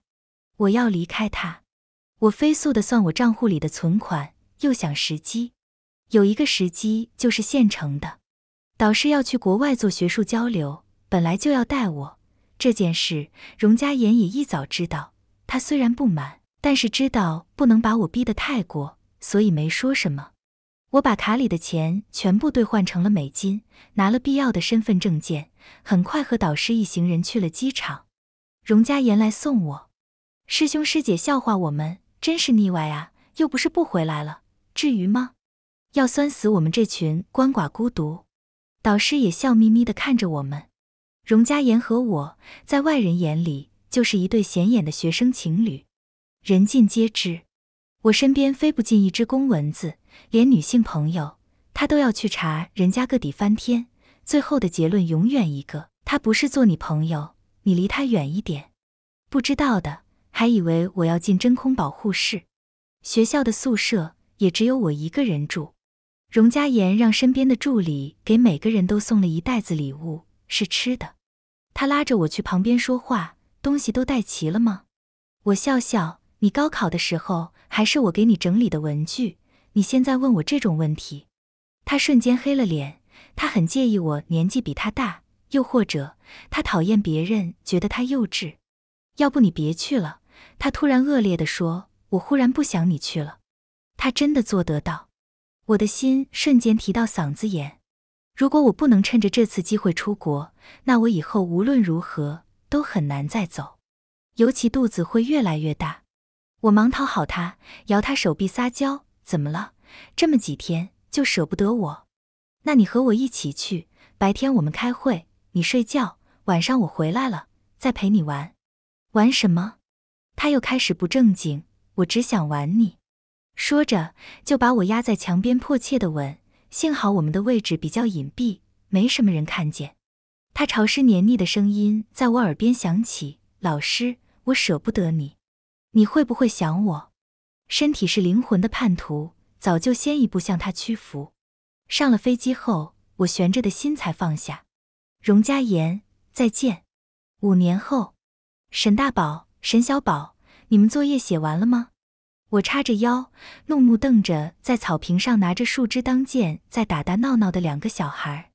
我要离开他。我飞速的算我账户里的存款，又想时机，有一个时机就是现成的。导师要去国外做学术交流，本来就要带我。这件事，荣佳妍也一早知道。她虽然不满，但是知道不能把我逼得太过，所以没说什么。我把卡里的钱全部兑换成了美金，拿了必要的身份证件，很快和导师一行人去了机场。荣家言来送我，师兄师姐笑话我们真是腻歪啊，又不是不回来了，至于吗？要酸死我们这群鳏寡孤独。导师也笑眯眯的看着我们，荣家言和我在外人眼里就是一对显眼的学生情侣，人尽皆知。我身边飞不进一只公蚊子，连女性朋友，他都要去查人家个底翻天，最后的结论永远一个，他不是做你朋友。你离他远一点，不知道的还以为我要进真空保护室。学校的宿舍也只有我一个人住。荣佳言让身边的助理给每个人都送了一袋子礼物，是吃的。他拉着我去旁边说话，东西都带齐了吗？我笑笑，你高考的时候还是我给你整理的文具，你现在问我这种问题。他瞬间黑了脸，他很介意我年纪比他大。又或者他讨厌别人觉得他幼稚，要不你别去了。他突然恶劣的说：“我忽然不想你去了。”他真的做得到？我的心瞬间提到嗓子眼。如果我不能趁着这次机会出国，那我以后无论如何都很难再走，尤其肚子会越来越大。我忙讨好他，摇他手臂撒娇：“怎么了？这么几天就舍不得我？那你和我一起去，白天我们开会。”你睡觉，晚上我回来了再陪你玩，玩什么？他又开始不正经。我只想玩你，说着就把我压在墙边，迫切的吻。幸好我们的位置比较隐蔽，没什么人看见。他潮湿黏腻的声音在我耳边响起：“老师，我舍不得你，你会不会想我？”身体是灵魂的叛徒，早就先一步向他屈服。上了飞机后，我悬着的心才放下。荣家言：“再见。五年后，沈大宝、沈小宝，你们作业写完了吗？我叉着腰，怒目瞪着在草坪上拿着树枝当剑在打打闹闹的两个小孩。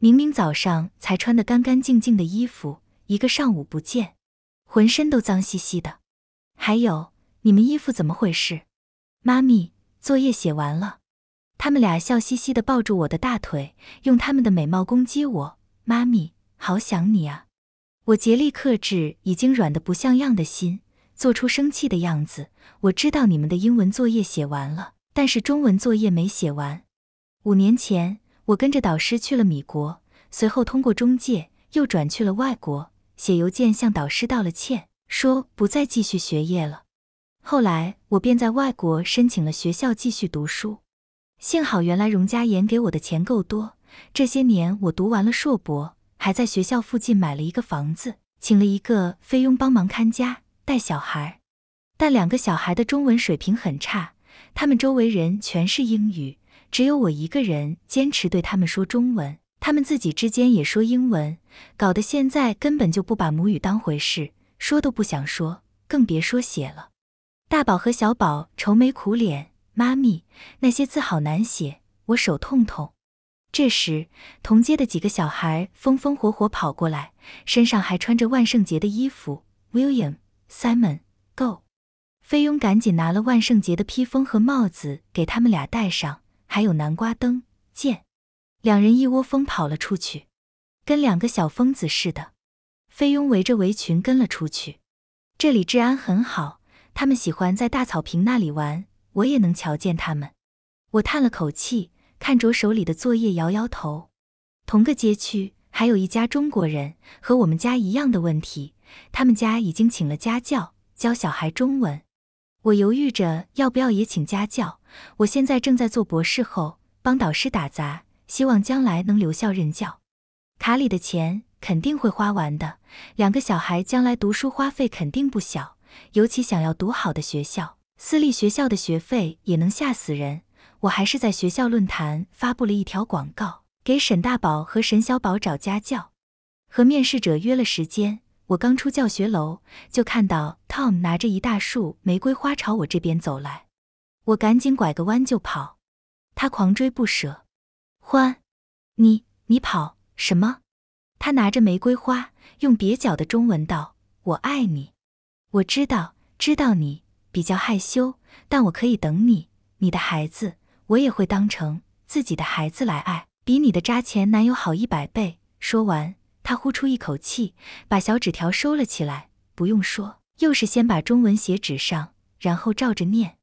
明明早上才穿的干干净净的衣服，一个上午不见，浑身都脏兮兮的。还有，你们衣服怎么回事？妈咪，作业写完了。他们俩笑嘻嘻的抱住我的大腿，用他们的美貌攻击我。妈咪，好想你啊！我竭力克制已经软得不像样的心，做出生气的样子。我知道你们的英文作业写完了，但是中文作业没写完。五年前，我跟着导师去了米国，随后通过中介又转去了外国。写邮件向导师道了歉，说不再继续学业了。后来，我便在外国申请了学校继续读书。幸好，原来荣家言给我的钱够多。这些年，我读完了硕博，还在学校附近买了一个房子，请了一个菲佣帮忙看家、带小孩。但两个小孩的中文水平很差，他们周围人全是英语，只有我一个人坚持对他们说中文。他们自己之间也说英文，搞得现在根本就不把母语当回事，说都不想说，更别说写了。大宝和小宝愁眉苦脸：“妈咪，那些字好难写，我手痛痛。”这时，同街的几个小孩风风火火跑过来，身上还穿着万圣节的衣服。William、Simon，Go！菲佣赶紧拿了万圣节的披风和帽子给他们俩戴上，还有南瓜灯、剑。两人一窝蜂跑了出去，跟两个小疯子似的。菲佣围着围裙跟了出去。这里治安很好，他们喜欢在大草坪那里玩，我也能瞧见他们。我叹了口气。看着手里的作业，摇摇头。同个街区还有一家中国人，和我们家一样的问题。他们家已经请了家教教小孩中文。我犹豫着要不要也请家教。我现在正在做博士后，帮导师打杂，希望将来能留校任教。卡里的钱肯定会花完的。两个小孩将来读书花费肯定不小，尤其想要读好的学校，私立学校的学费也能吓死人。我还是在学校论坛发布了一条广告，给沈大宝和沈小宝找家教。和面试者约了时间，我刚出教学楼，就看到 Tom 拿着一大束玫瑰花朝我这边走来。我赶紧拐个弯就跑，他狂追不舍。欢，你你跑什么？他拿着玫瑰花，用蹩脚的中文道：“我爱你。”我知道，知道你比较害羞，但我可以等你，你的孩子。我也会当成自己的孩子来爱，比你的渣钱男友好一百倍。说完，他呼出一口气，把小纸条收了起来。不用说，又是先把中文写纸上，然后照着念。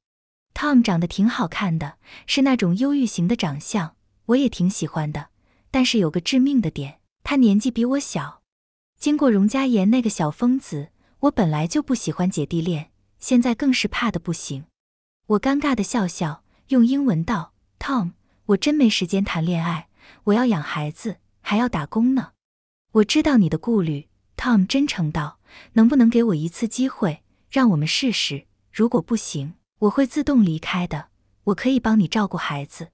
Tom 长得挺好看的，是那种忧郁型的长相，我也挺喜欢的。但是有个致命的点，他年纪比我小。经过荣家言那个小疯子，我本来就不喜欢姐弟恋，现在更是怕的不行。我尴尬的笑笑。用英文道：“Tom，我真没时间谈恋爱，我要养孩子，还要打工呢。”我知道你的顾虑，Tom 真诚道：“能不能给我一次机会，让我们试试？如果不行，我会自动离开的。我可以帮你照顾孩子。”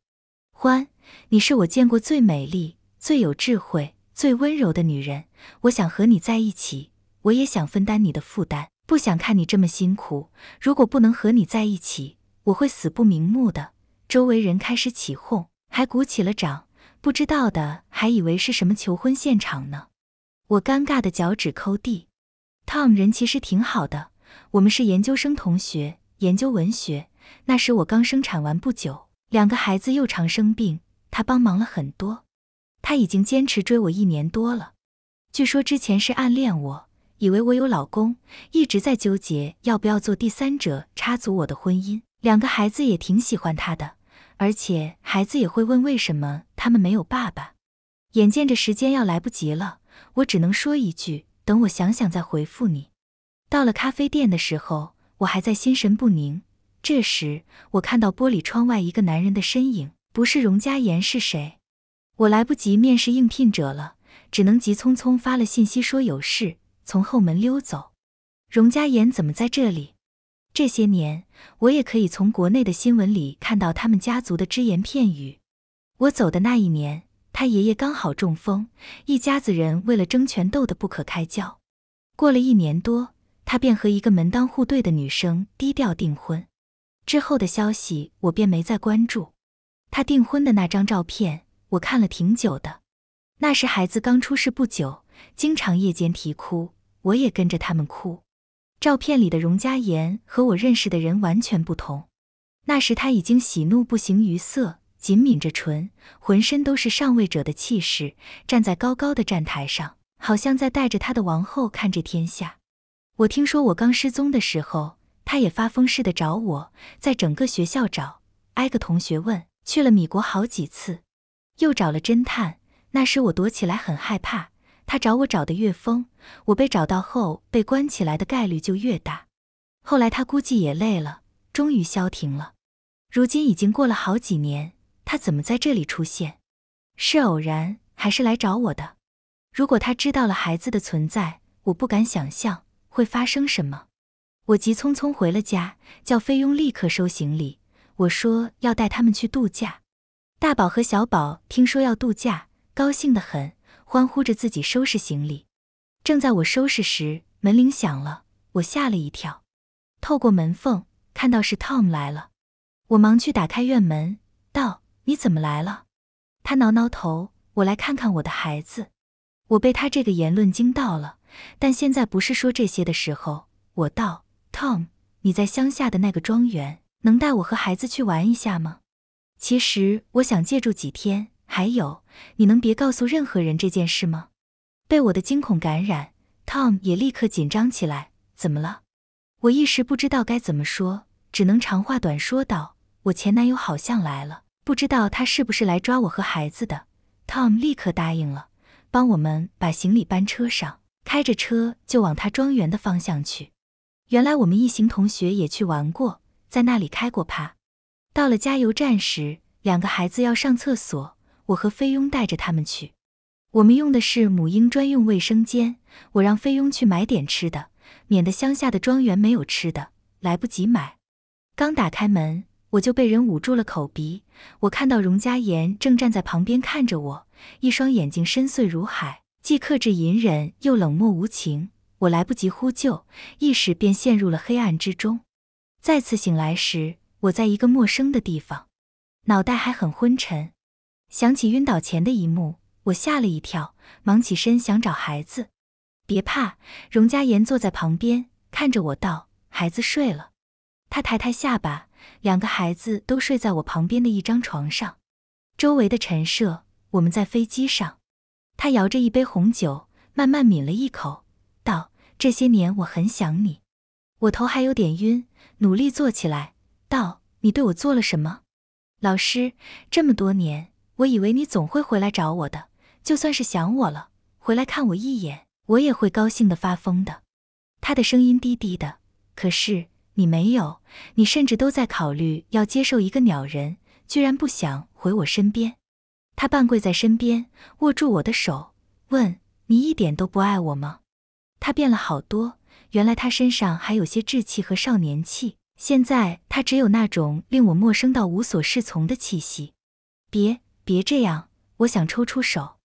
欢，你是我见过最美丽、最有智慧、最温柔的女人，我想和你在一起，我也想分担你的负担，不想看你这么辛苦。如果不能和你在一起，我会死不瞑目的。周围人开始起哄，还鼓起了掌，不知道的还以为是什么求婚现场呢。我尴尬的脚趾抠地。Tom 人其实挺好的，我们是研究生同学，研究文学。那时我刚生产完不久，两个孩子又常生病，他帮忙了很多。他已经坚持追我一年多了，据说之前是暗恋我，以为我有老公，一直在纠结要不要做第三者插足我的婚姻。两个孩子也挺喜欢他的，而且孩子也会问为什么他们没有爸爸。眼见着时间要来不及了，我只能说一句：等我想想再回复你。到了咖啡店的时候，我还在心神不宁。这时，我看到玻璃窗外一个男人的身影，不是荣家言是谁？我来不及面试应聘者了，只能急匆匆发了信息说有事，从后门溜走。荣家言怎么在这里？这些年，我也可以从国内的新闻里看到他们家族的只言片语。我走的那一年，他爷爷刚好中风，一家子人为了争权斗得不可开交。过了一年多，他便和一个门当户对的女生低调订婚。之后的消息我便没再关注。他订婚的那张照片我看了挺久的。那时孩子刚出世不久，经常夜间啼哭，我也跟着他们哭。照片里的荣嘉言和我认识的人完全不同。那时他已经喜怒不形于色，紧抿着唇，浑身都是上位者的气势，站在高高的站台上，好像在带着他的王后看这天下。我听说我刚失踪的时候，他也发疯似的找我，在整个学校找，挨个同学问，去了米国好几次，又找了侦探。那时我躲起来很害怕。他找我找的越疯，我被找到后被关起来的概率就越大。后来他估计也累了，终于消停了。如今已经过了好几年，他怎么在这里出现？是偶然还是来找我的？如果他知道了孩子的存在，我不敢想象会发生什么。我急匆匆回了家，叫菲佣立刻收行李。我说要带他们去度假。大宝和小宝听说要度假，高兴的很。欢呼着自己收拾行李，正在我收拾时，门铃响了，我吓了一跳。透过门缝看到是 Tom 来了，我忙去打开院门，道：“你怎么来了？”他挠挠头，我来看看我的孩子。我被他这个言论惊到了，但现在不是说这些的时候，我道：“Tom，你在乡下的那个庄园，能带我和孩子去玩一下吗？其实我想借住几天。”还有，你能别告诉任何人这件事吗？被我的惊恐感染，Tom 也立刻紧张起来。怎么了？我一时不知道该怎么说，只能长话短说道：“我前男友好像来了，不知道他是不是来抓我和孩子的。”Tom 立刻答应了，帮我们把行李搬车上，开着车就往他庄园的方向去。原来我们一行同学也去玩过，在那里开过趴。到了加油站时，两个孩子要上厕所。我和菲佣带着他们去，我们用的是母婴专用卫生间。我让菲佣去买点吃的，免得乡下的庄园没有吃的，来不及买。刚打开门，我就被人捂住了口鼻。我看到荣家言正站在旁边看着我，一双眼睛深邃如海，既克制隐忍又冷漠无情。我来不及呼救，意识便陷入了黑暗之中。再次醒来时，我在一个陌生的地方，脑袋还很昏沉。想起晕倒前的一幕，我吓了一跳，忙起身想找孩子。别怕，荣佳言坐在旁边看着我道：“孩子睡了。”他抬抬下巴，两个孩子都睡在我旁边的一张床上。周围的陈设，我们在飞机上。他摇着一杯红酒，慢慢抿了一口，道：“这些年我很想你。”我头还有点晕，努力坐起来，道：“你对我做了什么？”老师，这么多年。我以为你总会回来找我的，就算是想我了，回来看我一眼，我也会高兴的发疯的。他的声音低低的，可是你没有，你甚至都在考虑要接受一个鸟人，居然不想回我身边。他半跪在身边，握住我的手，问：“你一点都不爱我吗？”他变了好多，原来他身上还有些稚气和少年气，现在他只有那种令我陌生到无所适从的气息。别。别这样，我想抽出手，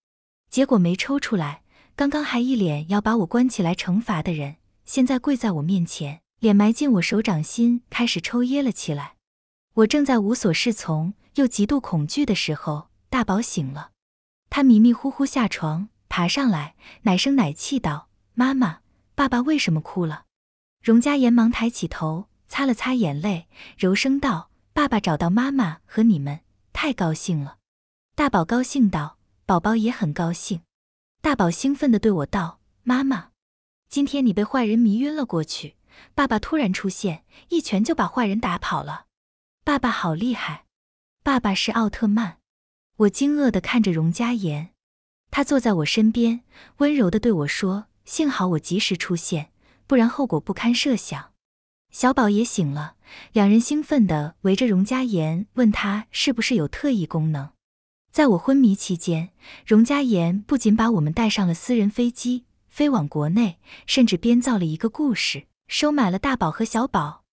结果没抽出来。刚刚还一脸要把我关起来惩罚的人，现在跪在我面前，脸埋进我手掌心，开始抽噎了起来。我正在无所适从又极度恐惧的时候，大宝醒了，他迷迷糊糊下床爬上来，奶声奶气道：“妈妈，爸爸为什么哭了？”荣家妍忙抬起头，擦了擦眼泪，柔声道：“爸爸找到妈妈和你们，太高兴了。”大宝高兴道：“宝宝也很高兴。”大宝兴奋的对我道：“妈妈，今天你被坏人迷晕了过去，爸爸突然出现，一拳就把坏人打跑了。爸爸好厉害！爸爸是奥特曼！”我惊愕的看着荣家岩，他坐在我身边，温柔的对我说：“幸好我及时出现，不然后果不堪设想。”小宝也醒了，两人兴奋的围着荣家岩，问他是不是有特异功能。在我昏迷期间，荣家岩不仅把我们带上了私人飞机飞往国内，甚至编造了一个故事，收买了大宝和小宝。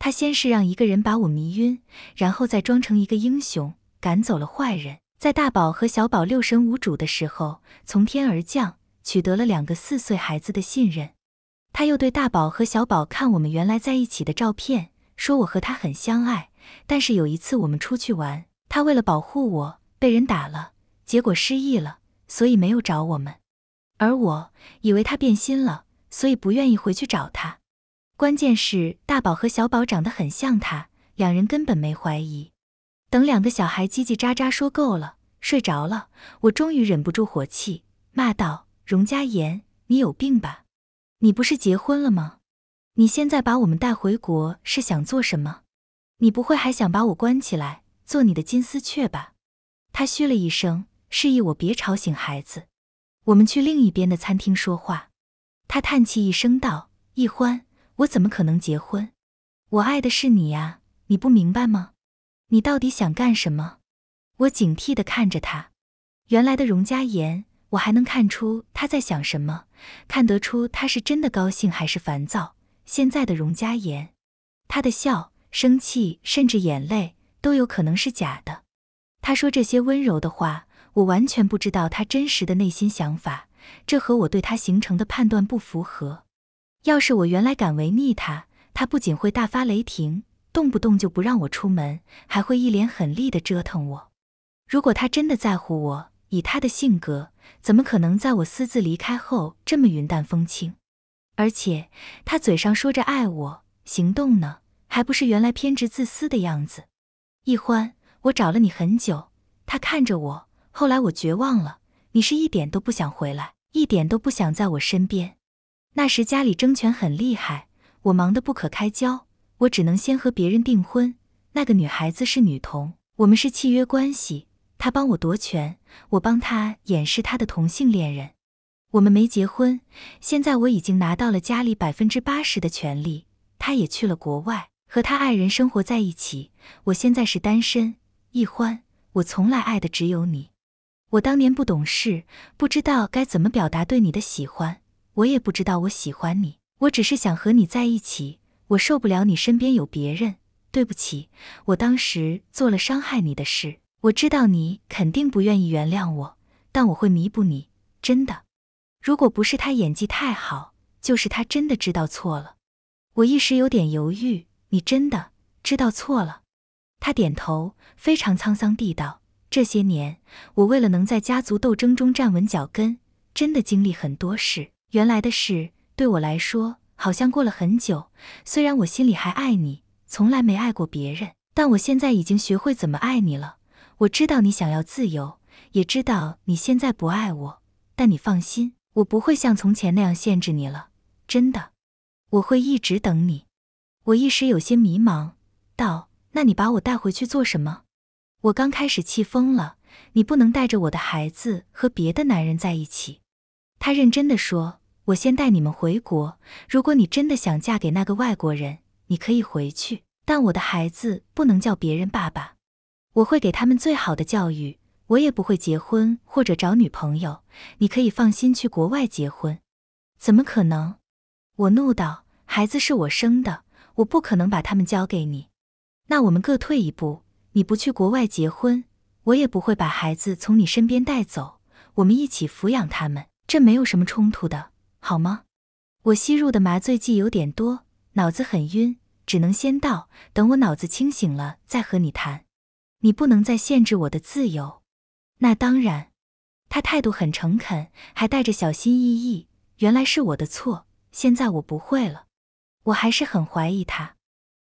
他先是让一个人把我迷晕，然后再装成一个英雄，赶走了坏人。在大宝和小宝六神无主的时候，从天而降，取得了两个四岁孩子的信任。他又对大宝和小宝看我们原来在一起的照片，说我和他很相爱，但是有一次我们出去玩，他为了保护我。被人打了，结果失忆了，所以没有找我们。而我以为他变心了，所以不愿意回去找他。关键是大宝和小宝长得很像他，两人根本没怀疑。等两个小孩叽叽喳喳说够了，睡着了，我终于忍不住火气，骂道：“荣家言，你有病吧？你不是结婚了吗？你现在把我们带回国是想做什么？你不会还想把我关起来，做你的金丝雀吧？”他嘘了一声，示意我别吵醒孩子。我们去另一边的餐厅说话。他叹气一声道：“易欢，我怎么可能结婚？我爱的是你呀，你不明白吗？你到底想干什么？”我警惕地看着他。原来的荣家言，我还能看出他在想什么，看得出他是真的高兴还是烦躁。现在的荣家言，他的笑、生气，甚至眼泪，都有可能是假的。他说这些温柔的话，我完全不知道他真实的内心想法，这和我对他形成的判断不符合。要是我原来敢违逆他，他不仅会大发雷霆，动不动就不让我出门，还会一脸狠厉的折腾我。如果他真的在乎我，以他的性格，怎么可能在我私自离开后这么云淡风轻？而且他嘴上说着爱我，行动呢，还不是原来偏执自私的样子？易欢。我找了你很久，他看着我。后来我绝望了，你是一点都不想回来，一点都不想在我身边。那时家里争权很厉害，我忙得不可开交，我只能先和别人订婚。那个女孩子是女同，我们是契约关系，她帮我夺权，我帮她掩饰她的同性恋人。我们没结婚，现在我已经拿到了家里百分之八十的权利，她也去了国外，和她爱人生活在一起。我现在是单身。易欢，我从来爱的只有你。我当年不懂事，不知道该怎么表达对你的喜欢，我也不知道我喜欢你，我只是想和你在一起。我受不了你身边有别人。对不起，我当时做了伤害你的事。我知道你肯定不愿意原谅我，但我会弥补你，真的。如果不是他演技太好，就是他真的知道错了。我一时有点犹豫，你真的知道错了？他点头，非常沧桑地道：“这些年，我为了能在家族斗争中站稳脚跟，真的经历很多事。原来的事对我来说，好像过了很久。虽然我心里还爱你，从来没爱过别人，但我现在已经学会怎么爱你了。我知道你想要自由，也知道你现在不爱我，但你放心，我不会像从前那样限制你了。真的，我会一直等你。”我一时有些迷茫，道。那你把我带回去做什么？我刚开始气疯了，你不能带着我的孩子和别的男人在一起。他认真的说：“我先带你们回国。如果你真的想嫁给那个外国人，你可以回去，但我的孩子不能叫别人爸爸。我会给他们最好的教育，我也不会结婚或者找女朋友。你可以放心去国外结婚。”怎么可能？我怒道：“孩子是我生的，我不可能把他们交给你。”那我们各退一步，你不去国外结婚，我也不会把孩子从你身边带走。我们一起抚养他们，这没有什么冲突的，好吗？我吸入的麻醉剂有点多，脑子很晕，只能先到。等我脑子清醒了再和你谈。你不能再限制我的自由。那当然。他态度很诚恳，还带着小心翼翼。原来是我的错，现在我不会了。我还是很怀疑他。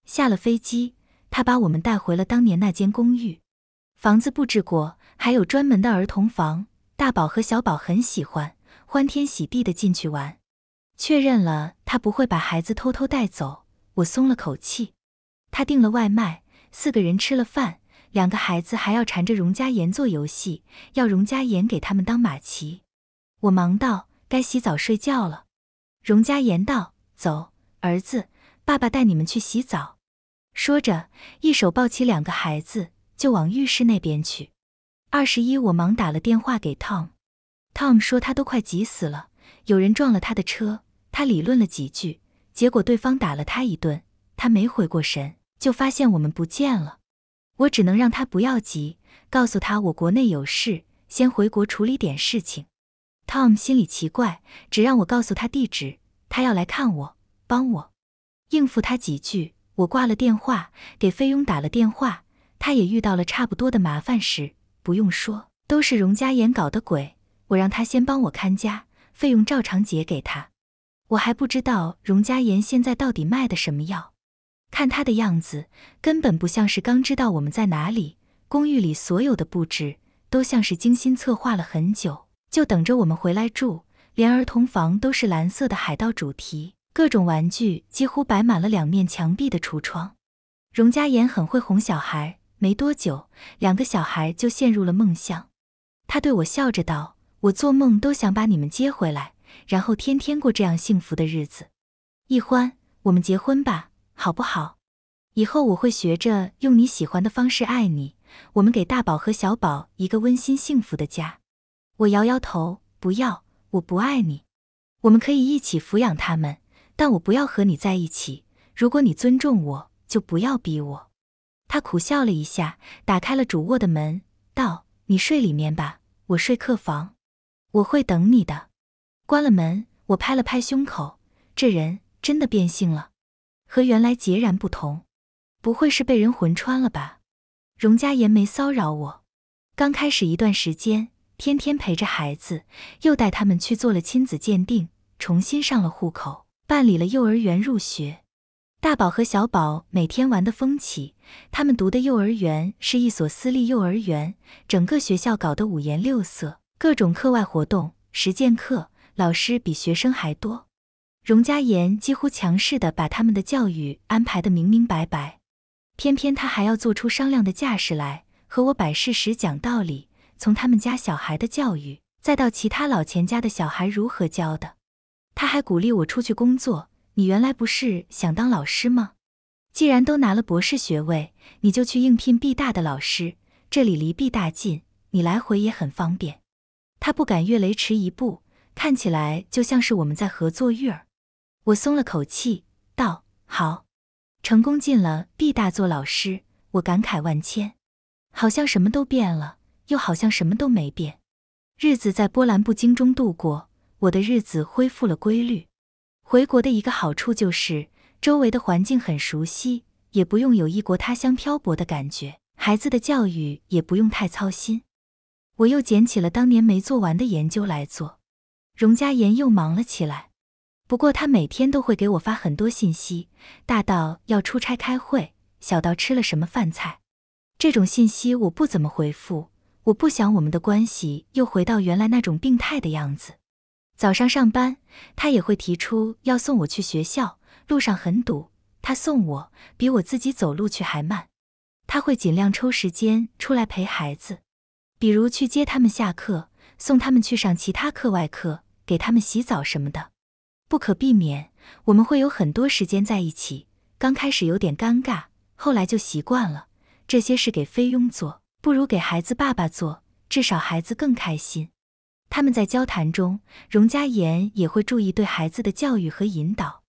下了飞机。他把我们带回了当年那间公寓，房子布置过，还有专门的儿童房，大宝和小宝很喜欢，欢天喜地的进去玩。确认了他不会把孩子偷偷带走，我松了口气。他订了外卖，四个人吃了饭，两个孩子还要缠着荣家妍做游戏，要荣家妍给他们当马骑。我忙道：“该洗澡睡觉了。”荣家妍道：“走，儿子，爸爸带你们去洗澡。”说着，一手抱起两个孩子，就往浴室那边去。二十一，我忙打了电话给 Tom。Tom 说他都快急死了，有人撞了他的车，他理论了几句，结果对方打了他一顿。他没回过神，就发现我们不见了。我只能让他不要急，告诉他我国内有事先回国处理点事情。Tom 心里奇怪，只让我告诉他地址，他要来看我，帮我应付他几句。我挂了电话，给菲佣打了电话，她也遇到了差不多的麻烦事，不用说，都是荣家言搞的鬼。我让他先帮我看家，费用照常结给他。我还不知道荣家言现在到底卖的什么药，看他的样子，根本不像是刚知道我们在哪里。公寓里所有的布置都像是精心策划了很久，就等着我们回来住，连儿童房都是蓝色的海盗主题。各种玩具几乎摆满了两面墙壁的橱窗，荣家言很会哄小孩，没多久，两个小孩就陷入了梦乡。他对我笑着道：“我做梦都想把你们接回来，然后天天过这样幸福的日子。易欢，我们结婚吧，好不好？以后我会学着用你喜欢的方式爱你。我们给大宝和小宝一个温馨幸福的家。”我摇摇头：“不要，我不爱你。我们可以一起抚养他们。”但我不要和你在一起。如果你尊重我，就不要逼我。他苦笑了一下，打开了主卧的门，道：“你睡里面吧，我睡客房。我会等你的。”关了门，我拍了拍胸口，这人真的变性了，和原来截然不同。不会是被人魂穿了吧？荣家言没骚扰我，刚开始一段时间，天天陪着孩子，又带他们去做了亲子鉴定，重新上了户口。办理了幼儿园入学，大宝和小宝每天玩的疯起。他们读的幼儿园是一所私立幼儿园，整个学校搞得五颜六色，各种课外活动、实践课，老师比学生还多。荣家言几乎强势的把他们的教育安排的明明白白，偏偏他还要做出商量的架势来，和我摆事实讲道理，从他们家小孩的教育，再到其他老钱家的小孩如何教的。他还鼓励我出去工作。你原来不是想当老师吗？既然都拿了博士学位，你就去应聘毕大的老师。这里离毕大近，你来回也很方便。他不敢越雷池一步，看起来就像是我们在合作育儿。我松了口气，道：“好，成功进了毕大做老师，我感慨万千，好像什么都变了，又好像什么都没变。日子在波澜不惊中度过。”我的日子恢复了规律。回国的一个好处就是周围的环境很熟悉，也不用有异国他乡漂泊的感觉。孩子的教育也不用太操心。我又捡起了当年没做完的研究来做。荣家言又忙了起来。不过他每天都会给我发很多信息，大到要出差开会，小到吃了什么饭菜。这种信息我不怎么回复，我不想我们的关系又回到原来那种病态的样子。早上上班，他也会提出要送我去学校，路上很堵，他送我比我自己走路去还慢。他会尽量抽时间出来陪孩子，比如去接他们下课，送他们去上其他课外课，给他们洗澡什么的。不可避免，我们会有很多时间在一起。刚开始有点尴尬，后来就习惯了。这些事给菲佣做，不如给孩子爸爸做，至少孩子更开心。他们在交谈中，荣佳言也会注意对孩子的教育和引导。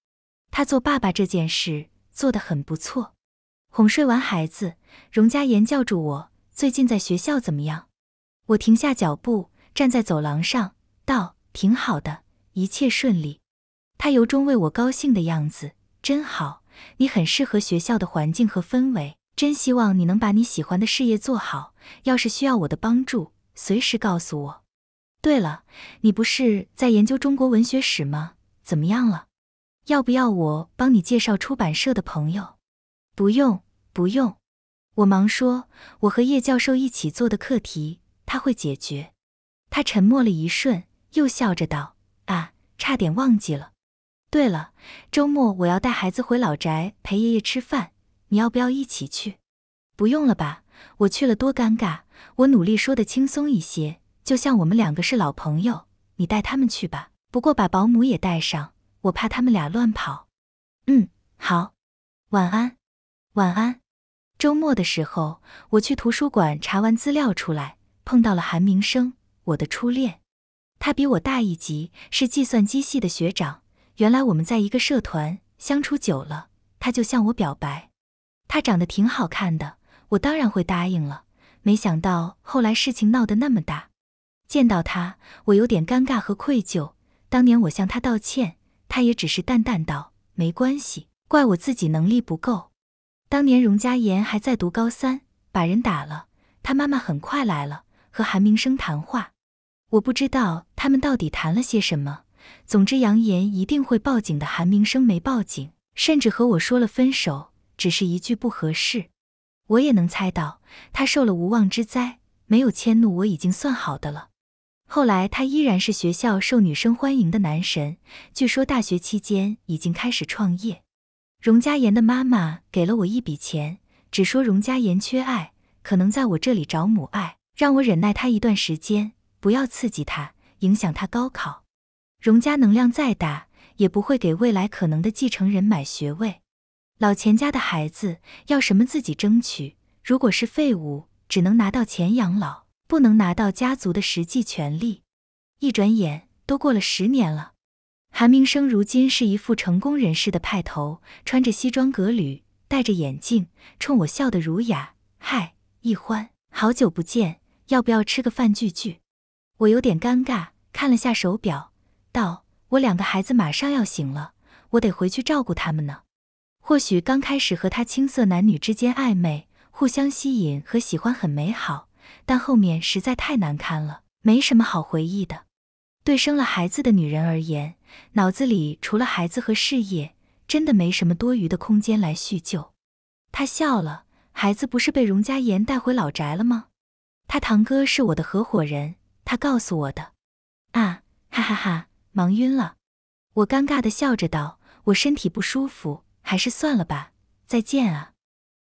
他做爸爸这件事做得很不错。哄睡完孩子，荣佳言叫住我：“最近在学校怎么样？”我停下脚步，站在走廊上，道：“挺好的，一切顺利。”他由衷为我高兴的样子真好。你很适合学校的环境和氛围，真希望你能把你喜欢的事业做好。要是需要我的帮助，随时告诉我。对了，你不是在研究中国文学史吗？怎么样了？要不要我帮你介绍出版社的朋友？不用，不用。我忙说，我和叶教授一起做的课题，他会解决。他沉默了一瞬，又笑着道：“啊，差点忘记了。对了，周末我要带孩子回老宅陪爷爷吃饭，你要不要一起去？”不用了吧，我去了多尴尬。我努力说的轻松一些。就像我们两个是老朋友，你带他们去吧。不过把保姆也带上，我怕他们俩乱跑。嗯，好，晚安，晚安。周末的时候，我去图书馆查完资料出来，碰到了韩明生，我的初恋。他比我大一级，是计算机系的学长。原来我们在一个社团相处久了，他就向我表白。他长得挺好看的，我当然会答应了。没想到后来事情闹得那么大。见到他，我有点尴尬和愧疚。当年我向他道歉，他也只是淡淡道：“没关系，怪我自己能力不够。”当年荣佳妍还在读高三，把人打了，他妈妈很快来了，和韩明生谈话。我不知道他们到底谈了些什么。总之，扬言一定会报警的韩明生没报警，甚至和我说了分手，只是一句不合适。我也能猜到，他受了无妄之灾，没有迁怒我已经算好的了。后来，他依然是学校受女生欢迎的男神。据说大学期间已经开始创业。荣家岩的妈妈给了我一笔钱，只说荣家岩缺爱，可能在我这里找母爱，让我忍耐他一段时间，不要刺激他，影响他高考。荣家能量再大，也不会给未来可能的继承人买学位。老钱家的孩子要什么自己争取，如果是废物，只能拿到钱养老。不能拿到家族的实际权利。一转眼都过了十年了，韩明生如今是一副成功人士的派头，穿着西装革履，戴着眼镜，冲我笑得儒雅。嗨，易欢，好久不见，要不要吃个饭聚聚？我有点尴尬，看了下手表，道：“我两个孩子马上要醒了，我得回去照顾他们呢。”或许刚开始和他青涩男女之间暧昧，互相吸引和喜欢很美好。但后面实在太难堪了，没什么好回忆的。对生了孩子的女人而言，脑子里除了孩子和事业，真的没什么多余的空间来叙旧。她笑了，孩子不是被荣家岩带回老宅了吗？他堂哥是我的合伙人，他告诉我的。啊，哈哈哈，忙晕了。我尴尬地笑着道：“我身体不舒服，还是算了吧。”再见啊。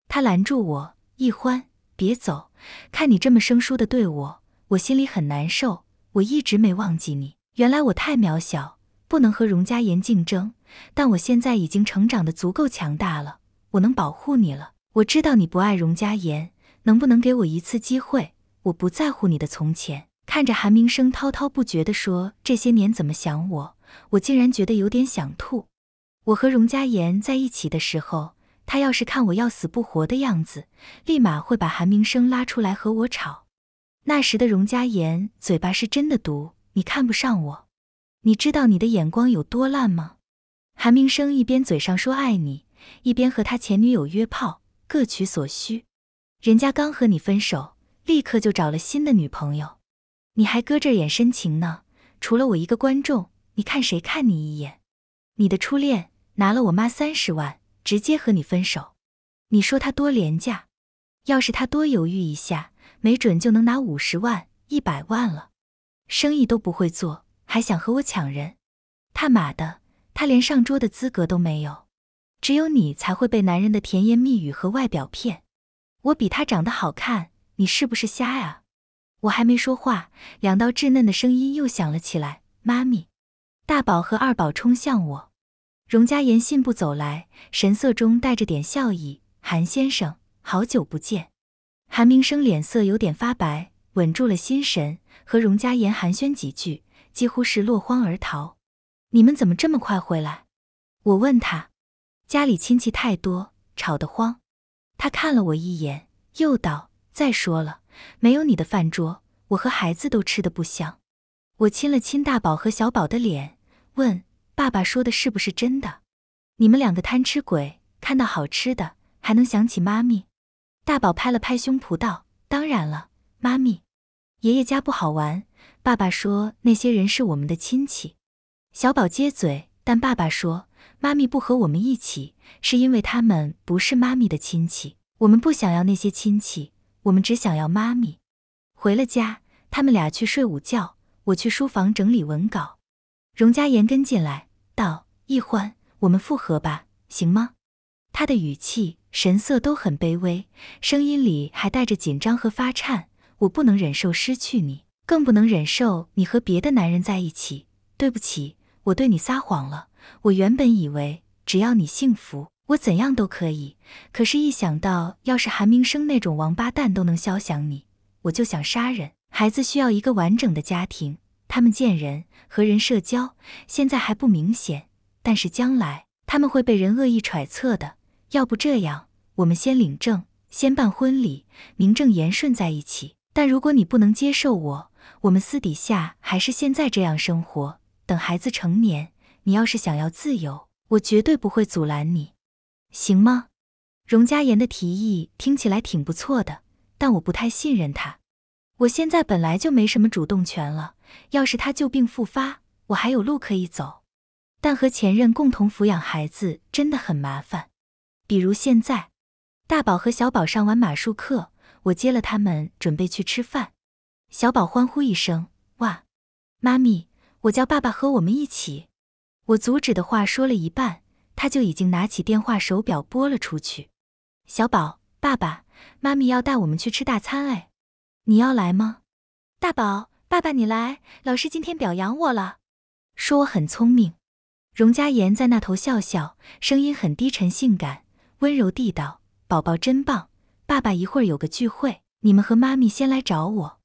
他拦住我，易欢。别走，看你这么生疏的对我，我心里很难受。我一直没忘记你。原来我太渺小，不能和荣家言竞争，但我现在已经成长的足够强大了，我能保护你了。我知道你不爱荣家言，能不能给我一次机会？我不在乎你的从前。看着韩明生滔滔不绝的说，这些年怎么想我，我竟然觉得有点想吐。我和荣家言在一起的时候。他要是看我要死不活的样子，立马会把韩明生拉出来和我吵。那时的荣佳妍嘴巴是真的毒，你看不上我，你知道你的眼光有多烂吗？韩明生一边嘴上说爱你，一边和他前女友约炮，各取所需。人家刚和你分手，立刻就找了新的女朋友，你还搁这演深情呢？除了我一个观众，你看谁看你一眼？你的初恋拿了我妈三十万。直接和你分手，你说他多廉价？要是他多犹豫一下，没准就能拿五十万、一百万了。生意都不会做，还想和我抢人？他妈的，他连上桌的资格都没有。只有你才会被男人的甜言蜜语和外表骗。我比他长得好看，你是不是瞎呀？我还没说话，两道稚嫩的声音又响了起来：“妈咪，大宝和二宝冲向我。”荣家言信步走来，神色中带着点笑意。韩先生，好久不见。韩明生脸色有点发白，稳住了心神，和荣家言寒暄几句，几乎是落荒而逃。你们怎么这么快回来？我问他。家里亲戚太多，吵得慌。他看了我一眼，又道：“再说了，没有你的饭桌，我和孩子都吃得不香。”我亲了亲大宝和小宝的脸，问。爸爸说的是不是真的？你们两个贪吃鬼，看到好吃的还能想起妈咪？大宝拍了拍胸脯道：“当然了，妈咪。”爷爷家不好玩，爸爸说那些人是我们的亲戚。小宝接嘴，但爸爸说妈咪不和我们一起，是因为他们不是妈咪的亲戚。我们不想要那些亲戚，我们只想要妈咪。回了家，他们俩去睡午觉，我去书房整理文稿。荣佳言跟进来道：“易欢，我们复合吧，行吗？”他的语气、神色都很卑微，声音里还带着紧张和发颤。我不能忍受失去你，更不能忍受你和别的男人在一起。对不起，我对你撒谎了。我原本以为只要你幸福，我怎样都可以。可是，一想到要是韩明生那种王八蛋都能消想你，我就想杀人。孩子需要一个完整的家庭。他们见人和人社交，现在还不明显，但是将来他们会被人恶意揣测的。要不这样，我们先领证，先办婚礼，名正言顺在一起。但如果你不能接受我，我们私底下还是现在这样生活。等孩子成年，你要是想要自由，我绝对不会阻拦你，行吗？荣佳言的提议听起来挺不错的，但我不太信任他。我现在本来就没什么主动权了。要是他旧病复发，我还有路可以走。但和前任共同抚养孩子真的很麻烦。比如现在，大宝和小宝上完马术课，我接了他们，准备去吃饭。小宝欢呼一声：“哇，妈咪，我叫爸爸和我们一起！”我阻止的话说了一半，他就已经拿起电话手表拨了出去。小宝，爸爸，妈咪要带我们去吃大餐哎，你要来吗？大宝。爸爸，你来。老师今天表扬我了，说我很聪明。荣佳妍在那头笑笑，声音很低沉、性感、温柔地道：“宝宝真棒。”爸爸一会儿有个聚会，你们和妈咪先来找我。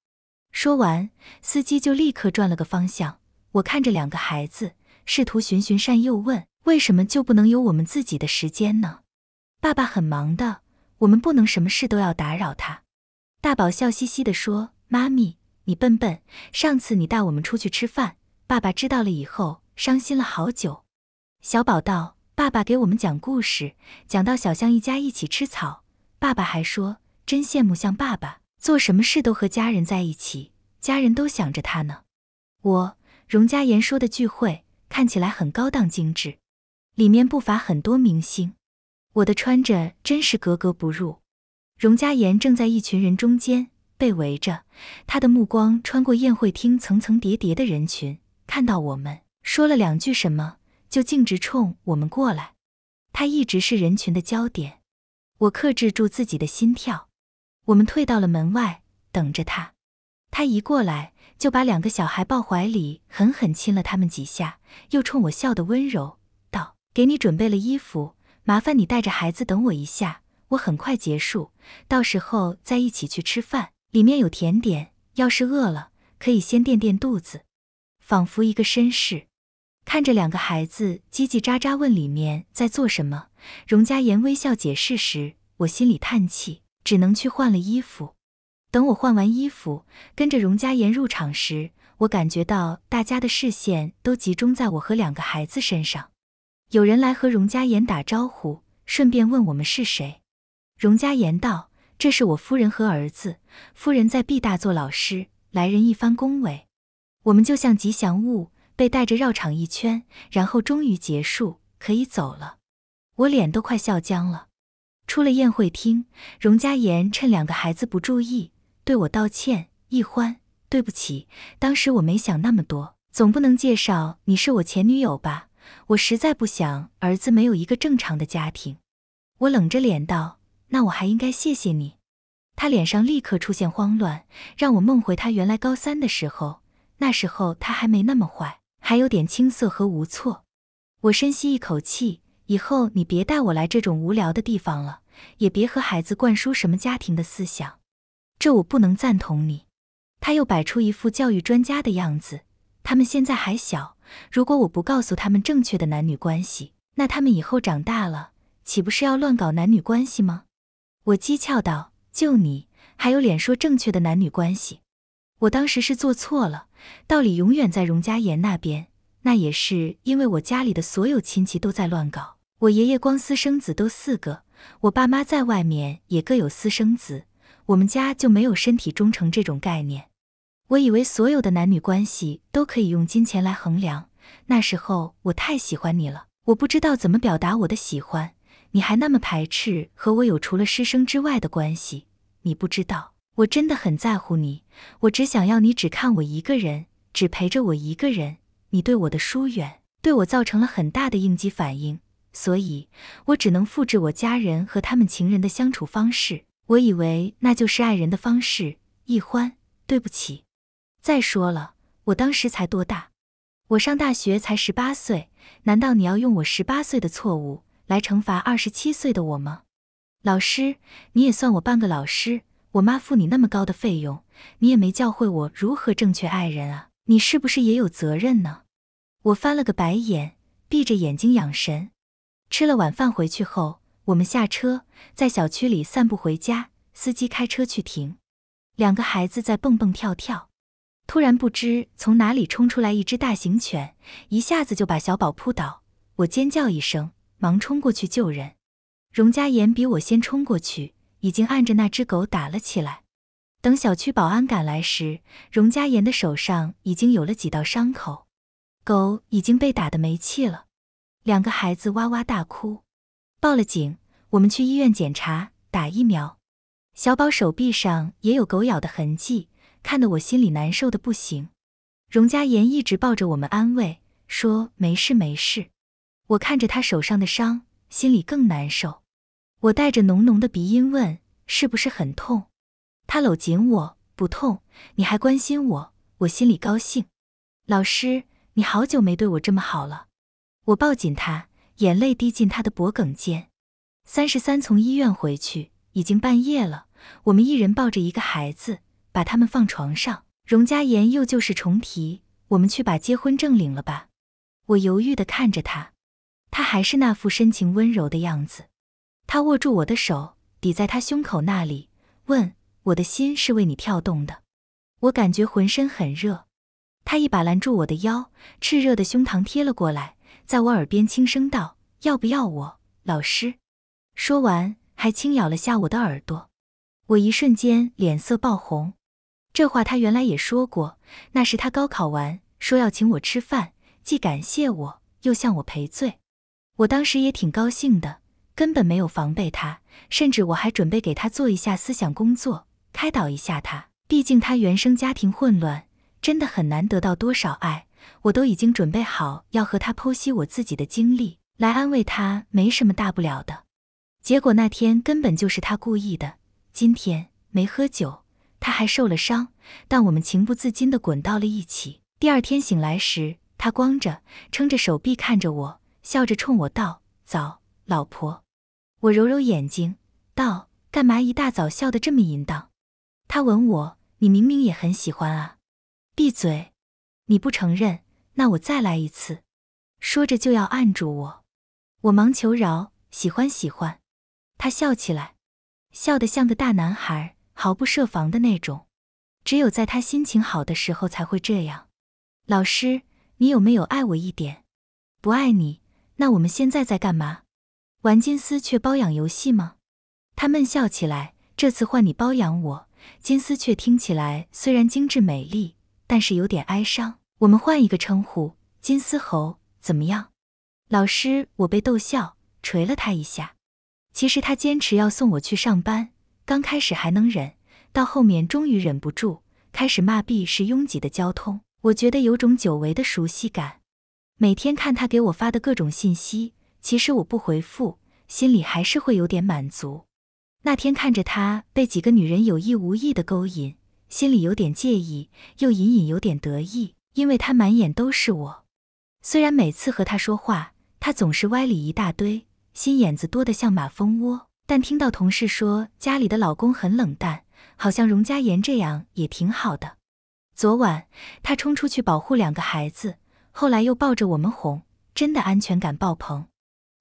说完，司机就立刻转了个方向。我看着两个孩子，试图循循善诱问：“为什么就不能有我们自己的时间呢？”爸爸很忙的，我们不能什么事都要打扰他。大宝笑嘻嘻地说：“妈咪。”你笨笨，上次你带我们出去吃饭，爸爸知道了以后伤心了好久。小宝道：“爸爸给我们讲故事，讲到小象一家一起吃草，爸爸还说真羡慕像爸爸做什么事都和家人在一起，家人都想着他呢。”我，荣佳言说的聚会看起来很高档精致，里面不乏很多明星，我的穿着真是格格不入。荣佳言正在一群人中间。被围着，他的目光穿过宴会厅层层叠叠的人群，看到我们，说了两句什么，就径直冲我们过来。他一直是人群的焦点。我克制住自己的心跳，我们退到了门外，等着他。他一过来，就把两个小孩抱怀里，狠狠亲了他们几下，又冲我笑得温柔道：“给你准备了衣服，麻烦你带着孩子等我一下，我很快结束，到时候再一起去吃饭。”里面有甜点，要是饿了可以先垫垫肚子。仿佛一个绅士，看着两个孩子叽叽喳喳问里面在做什么，荣家言微笑解释时，我心里叹气，只能去换了衣服。等我换完衣服，跟着荣家言入场时，我感觉到大家的视线都集中在我和两个孩子身上。有人来和荣家言打招呼，顺便问我们是谁。荣家言道。这是我夫人和儿子。夫人在毕大做老师。来人一番恭维，我们就像吉祥物，被带着绕场一圈，然后终于结束，可以走了。我脸都快笑僵了。出了宴会厅，荣佳言趁两个孩子不注意，对我道歉：“易欢，对不起，当时我没想那么多，总不能介绍你是我前女友吧？我实在不想儿子没有一个正常的家庭。”我冷着脸道。那我还应该谢谢你，他脸上立刻出现慌乱，让我梦回他原来高三的时候，那时候他还没那么坏，还有点青涩和无措。我深吸一口气，以后你别带我来这种无聊的地方了，也别和孩子灌输什么家庭的思想，这我不能赞同你。他又摆出一副教育专家的样子，他们现在还小，如果我不告诉他们正确的男女关系，那他们以后长大了，岂不是要乱搞男女关系吗？我讥诮道：“就你还有脸说正确的男女关系？我当时是做错了，道理永远在荣家岩那边。那也是因为我家里的所有亲戚都在乱搞，我爷爷光私生子都四个，我爸妈在外面也各有私生子，我们家就没有身体忠诚这种概念。我以为所有的男女关系都可以用金钱来衡量。那时候我太喜欢你了，我不知道怎么表达我的喜欢。”你还那么排斥和我有除了师生之外的关系？你不知道，我真的很在乎你。我只想要你只看我一个人，只陪着我一个人。你对我的疏远，对我造成了很大的应激反应，所以我只能复制我家人和他们情人的相处方式。我以为那就是爱人的方式。易欢，对不起。再说了，我当时才多大？我上大学才十八岁，难道你要用我十八岁的错误？来惩罚二十七岁的我吗？老师，你也算我半个老师。我妈付你那么高的费用，你也没教会我如何正确爱人啊！你是不是也有责任呢？我翻了个白眼，闭着眼睛养神。吃了晚饭回去后，我们下车，在小区里散步回家。司机开车去停。两个孩子在蹦蹦跳跳，突然不知从哪里冲出来一只大型犬，一下子就把小宝扑倒。我尖叫一声。忙冲过去救人，荣佳岩比我先冲过去，已经按着那只狗打了起来。等小区保安赶来时，荣佳岩的手上已经有了几道伤口，狗已经被打的没气了。两个孩子哇哇大哭，报了警，我们去医院检查，打疫苗。小宝手臂上也有狗咬的痕迹，看得我心里难受的不行。荣佳岩一直抱着我们安慰，说没事没事。我看着他手上的伤，心里更难受。我带着浓浓的鼻音问：“是不是很痛？”他搂紧我，不痛。你还关心我，我心里高兴。老师，你好久没对我这么好了。我抱紧他，眼泪滴进他的脖梗间。三十三从医院回去，已经半夜了。我们一人抱着一个孩子，把他们放床上。荣佳言又旧事重提，我们去把结婚证领了吧？我犹豫的看着他。他还是那副深情温柔的样子，他握住我的手，抵在他胸口那里，问：“我的心是为你跳动的。”我感觉浑身很热，他一把拦住我的腰，炽热的胸膛贴了过来，在我耳边轻声道：“要不要我，老师？”说完还轻咬了下我的耳朵，我一瞬间脸色爆红。这话他原来也说过，那是他高考完说要请我吃饭，既感谢我又向我赔罪。我当时也挺高兴的，根本没有防备他，甚至我还准备给他做一下思想工作，开导一下他。毕竟他原生家庭混乱，真的很难得到多少爱。我都已经准备好要和他剖析我自己的经历，来安慰他，没什么大不了的。结果那天根本就是他故意的。今天没喝酒，他还受了伤，但我们情不自禁的滚到了一起。第二天醒来时，他光着，撑着手臂看着我。笑着冲我道：“早，老婆。”我揉揉眼睛，道：“干嘛一大早笑得这么淫荡？”他吻我，你明明也很喜欢啊！闭嘴！你不承认，那我再来一次。说着就要按住我，我忙求饶：“喜欢，喜欢。”他笑起来，笑得像个大男孩，毫不设防的那种。只有在他心情好的时候才会这样。老师，你有没有爱我一点？不爱你。那我们现在在干嘛？玩金丝雀包养游戏吗？他闷笑起来，这次换你包养我。金丝雀听起来虽然精致美丽，但是有点哀伤。我们换一个称呼，金丝猴怎么样？老师，我被逗笑，捶了他一下。其实他坚持要送我去上班，刚开始还能忍，到后面终于忍不住，开始骂 B 是拥挤的交通。我觉得有种久违的熟悉感。每天看他给我发的各种信息，其实我不回复，心里还是会有点满足。那天看着他被几个女人有意无意的勾引，心里有点介意，又隐隐有点得意，因为他满眼都是我。虽然每次和他说话，他总是歪理一大堆，心眼子多得像马蜂窝，但听到同事说家里的老公很冷淡，好像荣家言这样也挺好的。昨晚他冲出去保护两个孩子。后来又抱着我们哄，真的安全感爆棚。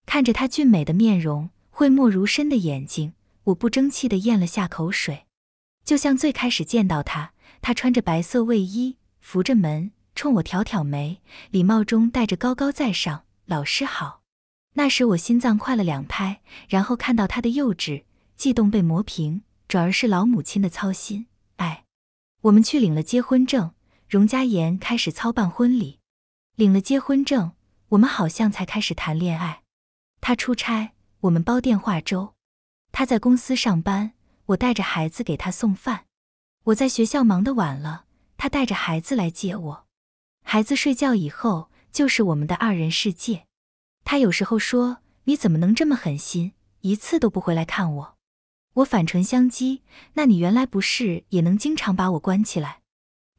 看着他俊美的面容、讳莫如深的眼睛，我不争气的咽了下口水。就像最开始见到他，他穿着白色卫衣，扶着门，冲我挑挑眉，礼貌中带着高高在上。老师好。那时我心脏快了两拍。然后看到他的幼稚悸动被磨平，转而是老母亲的操心。哎，我们去领了结婚证，荣家岩开始操办婚礼。领了结婚证，我们好像才开始谈恋爱。他出差，我们煲电话粥；他在公司上班，我带着孩子给他送饭；我在学校忙得晚了，他带着孩子来接我。孩子睡觉以后，就是我们的二人世界。他有时候说：“你怎么能这么狠心，一次都不回来看我？”我反唇相讥：“那你原来不是也能经常把我关起来？”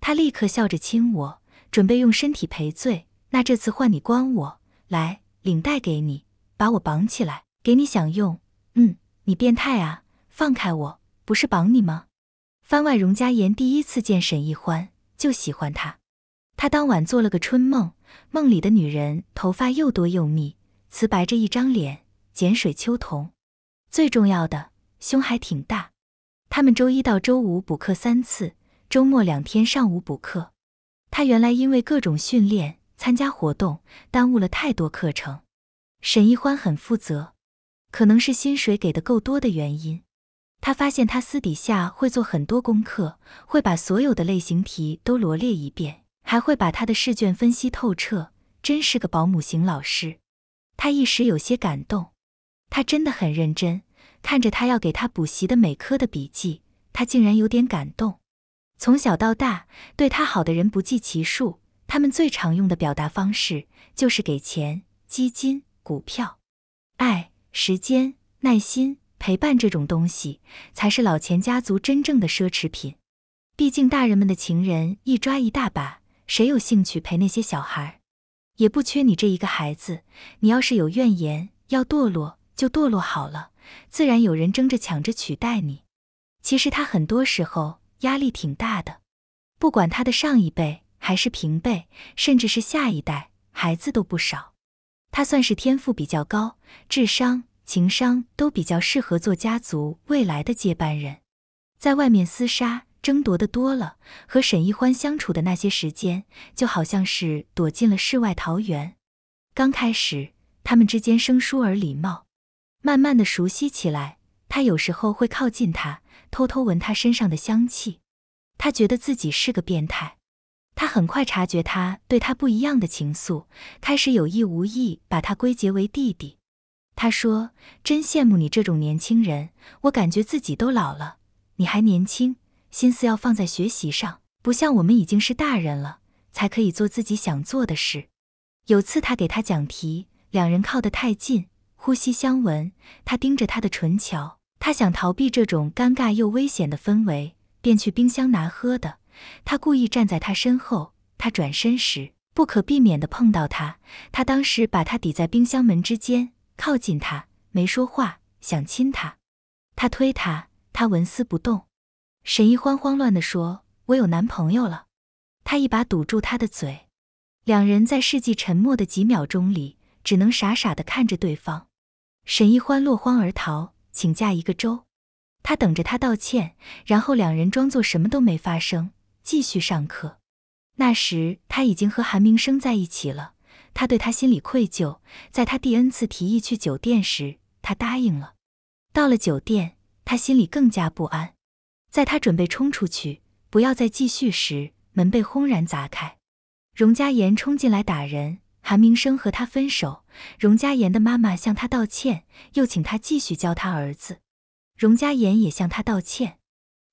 他立刻笑着亲我，准备用身体赔罪。那这次换你关我来，领带给你，把我绑起来，给你享用。嗯，你变态啊！放开我，不是绑你吗？番外，荣佳妍第一次见沈奕欢就喜欢他。他当晚做了个春梦，梦里的女人头发又多又密，瓷白着一张脸，剪水秋瞳，最重要的胸还挺大。他们周一到周五补课三次，周末两天上午补课。他原来因为各种训练。参加活动耽误了太多课程，沈一欢很负责，可能是薪水给的够多的原因。他发现他私底下会做很多功课，会把所有的类型题都罗列一遍，还会把他的试卷分析透彻，真是个保姆型老师。他一时有些感动，他真的很认真，看着他要给他补习的每科的笔记，他竟然有点感动。从小到大，对他好的人不计其数。他们最常用的表达方式就是给钱、基金、股票、爱、时间、耐心、陪伴，这种东西才是老钱家族真正的奢侈品。毕竟大人们的情人一抓一大把，谁有兴趣陪那些小孩？也不缺你这一个孩子。你要是有怨言，要堕落就堕落好了，自然有人争着抢着取代你。其实他很多时候压力挺大的，不管他的上一辈。还是平辈，甚至是下一代孩子都不少。他算是天赋比较高，智商、情商都比较适合做家族未来的接班人。在外面厮杀争夺的多了，和沈一欢相处的那些时间，就好像是躲进了世外桃源。刚开始，他们之间生疏而礼貌，慢慢的熟悉起来。他有时候会靠近他，偷偷闻他身上的香气。他觉得自己是个变态。他很快察觉他对他不一样的情愫，开始有意无意把他归结为弟弟。他说：“真羡慕你这种年轻人，我感觉自己都老了，你还年轻，心思要放在学习上，不像我们已经是大人了，才可以做自己想做的事。”有次他给他讲题，两人靠得太近，呼吸相闻，他盯着他的唇桥，他想逃避这种尴尬又危险的氛围，便去冰箱拿喝的。他故意站在他身后，他转身时不可避免地碰到他。他当时把他抵在冰箱门之间，靠近他，没说话，想亲他。他推他，他纹丝不动。沈一欢慌乱地说：“我有男朋友了。”他一把堵住他的嘴。两人在世纪沉默的几秒钟里，只能傻傻地看着对方。沈一欢落荒而逃，请假一个周。他等着他道歉，然后两人装作什么都没发生。继续上课。那时他已经和韩明生在一起了，他对他心里愧疚。在他第 n 次提议去酒店时，他答应了。到了酒店，他心里更加不安。在他准备冲出去，不要再继续时，门被轰然砸开，荣嘉言冲进来打人。韩明生和他分手。荣嘉言的妈妈向他道歉，又请他继续教他儿子。荣嘉言也向他道歉。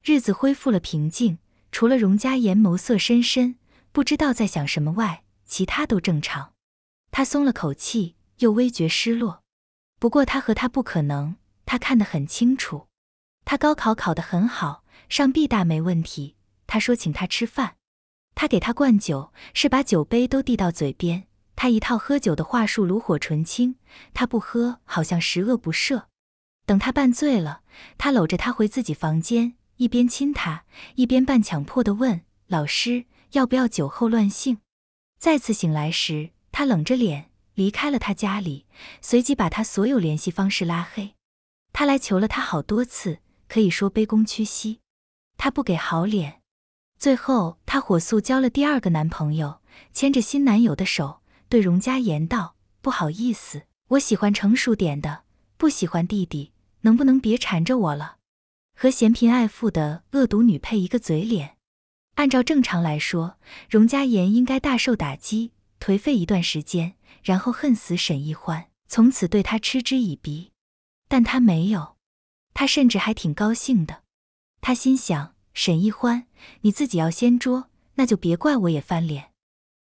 日子恢复了平静。除了荣家言眸色深深，不知道在想什么外，其他都正常。他松了口气，又微觉失落。不过他和他不可能，他看得很清楚。他高考考得很好，上毕大没问题。他说请他吃饭，他给他灌酒，是把酒杯都递到嘴边。他一套喝酒的话术炉火纯青，他不喝好像十恶不赦。等他半醉了，他搂着他回自己房间。一边亲他，一边半强迫地问：“老师，要不要酒后乱性？”再次醒来时，他冷着脸离开了他家里，随即把他所有联系方式拉黑。他来求了他好多次，可以说卑躬屈膝，他不给好脸。最后，他火速交了第二个男朋友，牵着新男友的手对荣家言道：“不好意思，我喜欢成熟点的，不喜欢弟弟，能不能别缠着我了？”和嫌贫爱富的恶毒女配一个嘴脸。按照正常来说，荣佳妍应该大受打击，颓废一段时间，然后恨死沈奕欢，从此对他嗤之以鼻。但她没有，她甚至还挺高兴的。她心想：沈奕欢，你自己要掀桌，那就别怪我也翻脸。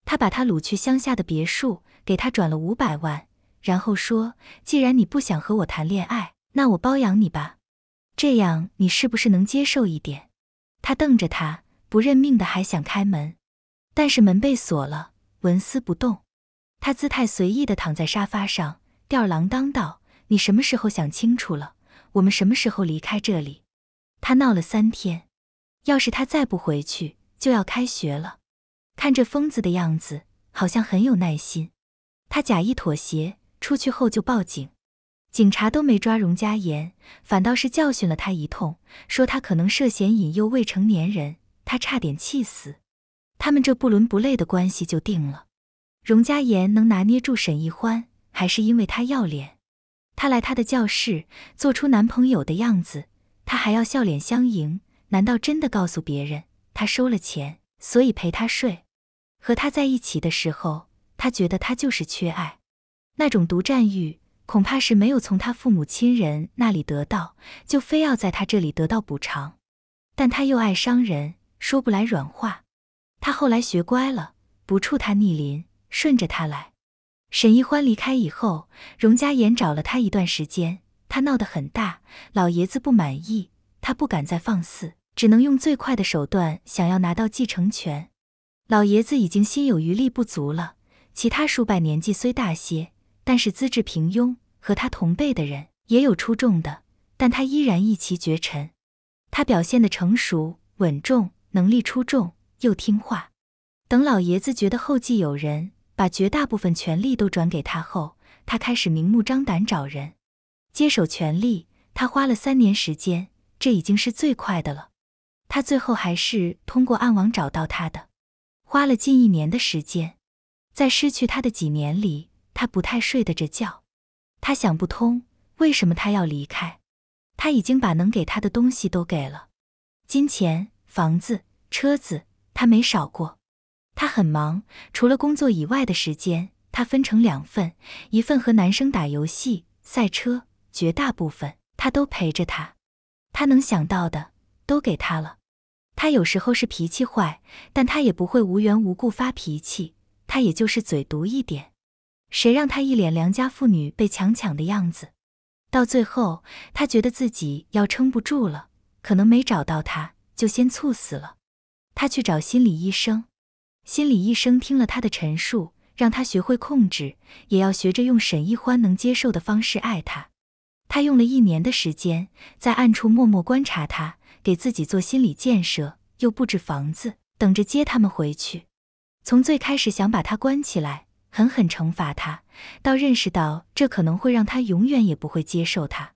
他把她掳去乡下的别墅，给他转了五百万，然后说：既然你不想和我谈恋爱，那我包养你吧。这样你是不是能接受一点？他瞪着他，不认命的还想开门，但是门被锁了，纹丝不动。他姿态随意的躺在沙发上，吊儿郎当道：“你什么时候想清楚了？我们什么时候离开这里？”他闹了三天，要是他再不回去，就要开学了。看这疯子的样子，好像很有耐心。他假意妥协，出去后就报警。警察都没抓荣家言，反倒是教训了他一通，说他可能涉嫌引诱未成年人，他差点气死。他们这不伦不类的关系就定了。荣家言能拿捏住沈奕欢，还是因为他要脸。他来他的教室，做出男朋友的样子，他还要笑脸相迎。难道真的告诉别人，他收了钱，所以陪他睡？和他在一起的时候，他觉得他就是缺爱，那种独占欲。恐怕是没有从他父母亲人那里得到，就非要在他这里得到补偿。但他又爱伤人，说不来软话。他后来学乖了，不触他逆鳞，顺着他来。沈一欢离开以后，荣家言找了他一段时间，他闹得很大，老爷子不满意，他不敢再放肆，只能用最快的手段想要拿到继承权。老爷子已经心有余力不足了，其他叔伯年纪虽大些。但是资质平庸，和他同辈的人也有出众的，但他依然一骑绝尘。他表现的成熟、稳重，能力出众又听话。等老爷子觉得后继有人，把绝大部分权力都转给他后，他开始明目张胆找人接手权力。他花了三年时间，这已经是最快的了。他最后还是通过暗网找到他的，花了近一年的时间。在失去他的几年里。他不太睡得着觉，他想不通为什么他要离开。他已经把能给他的东西都给了，金钱、房子、车子，他没少过。他很忙，除了工作以外的时间，他分成两份，一份和男生打游戏、赛车，绝大部分他都陪着他。他能想到的都给他了。他有时候是脾气坏，但他也不会无缘无故发脾气，他也就是嘴毒一点。谁让他一脸良家妇女被强抢的样子？到最后，他觉得自己要撑不住了，可能没找到他，就先猝死了。他去找心理医生，心理医生听了他的陈述，让他学会控制，也要学着用沈一欢能接受的方式爱他。他用了一年的时间，在暗处默默观察他，给自己做心理建设，又布置房子，等着接他们回去。从最开始想把他关起来。狠狠惩罚他，到认识到这可能会让他永远也不会接受他。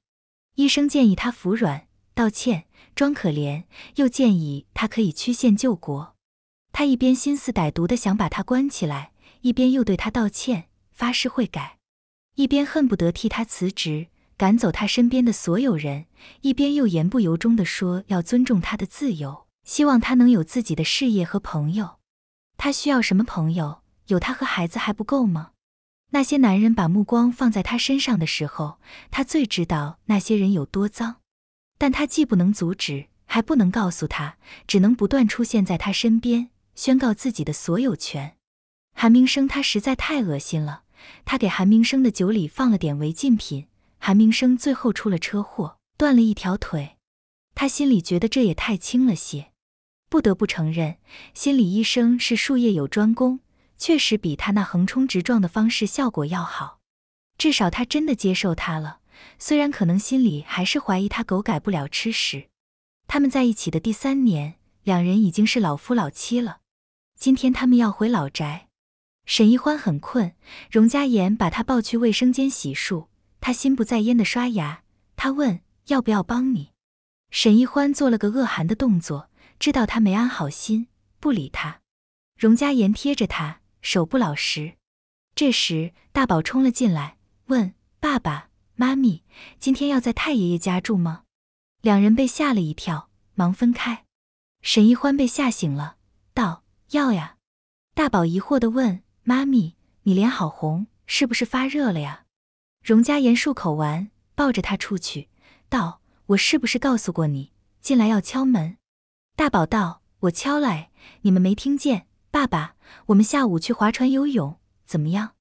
医生建议他服软、道歉、装可怜，又建议他可以曲线救国。他一边心思歹毒的想把他关起来，一边又对他道歉、发誓会改，一边恨不得替他辞职、赶走他身边的所有人，一边又言不由衷的说要尊重他的自由，希望他能有自己的事业和朋友。他需要什么朋友？有他和孩子还不够吗？那些男人把目光放在他身上的时候，他最知道那些人有多脏。但他既不能阻止，还不能告诉他，只能不断出现在他身边，宣告自己的所有权。韩明生，他实在太恶心了。他给韩明生的酒里放了点违禁品，韩明生最后出了车祸，断了一条腿。他心里觉得这也太轻了些。不得不承认，心理医生是术业有专攻。确实比他那横冲直撞的方式效果要好，至少他真的接受他了，虽然可能心里还是怀疑他狗改不了吃屎。他们在一起的第三年，两人已经是老夫老妻了。今天他们要回老宅，沈一欢很困，荣家言把他抱去卫生间洗漱，他心不在焉的刷牙，他问要不要帮你，沈一欢做了个恶寒的动作，知道他没安好心，不理他。荣家言贴着他。手不老实，这时大宝冲了进来，问爸爸、妈咪：“今天要在太爷爷家住吗？”两人被吓了一跳，忙分开。沈一欢被吓醒了，道：“要呀。”大宝疑惑地问：“妈咪，你脸好红，是不是发热了呀？”荣家言漱口完，抱着他出去，道：“我是不是告诉过你，进来要敲门？”大宝道：“我敲了，你们没听见。”爸爸，我们下午去划船游泳，怎么样？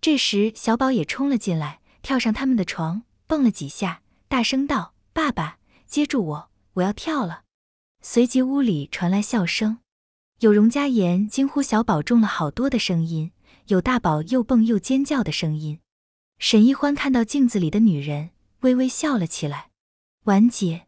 这时，小宝也冲了进来，跳上他们的床，蹦了几下，大声道：“爸爸，接住我，我要跳了！”随即，屋里传来笑声，有荣家言惊呼“小宝中了好多”的声音，有大宝又蹦又尖叫的声音。沈一欢看到镜子里的女人，微微笑了起来。完结。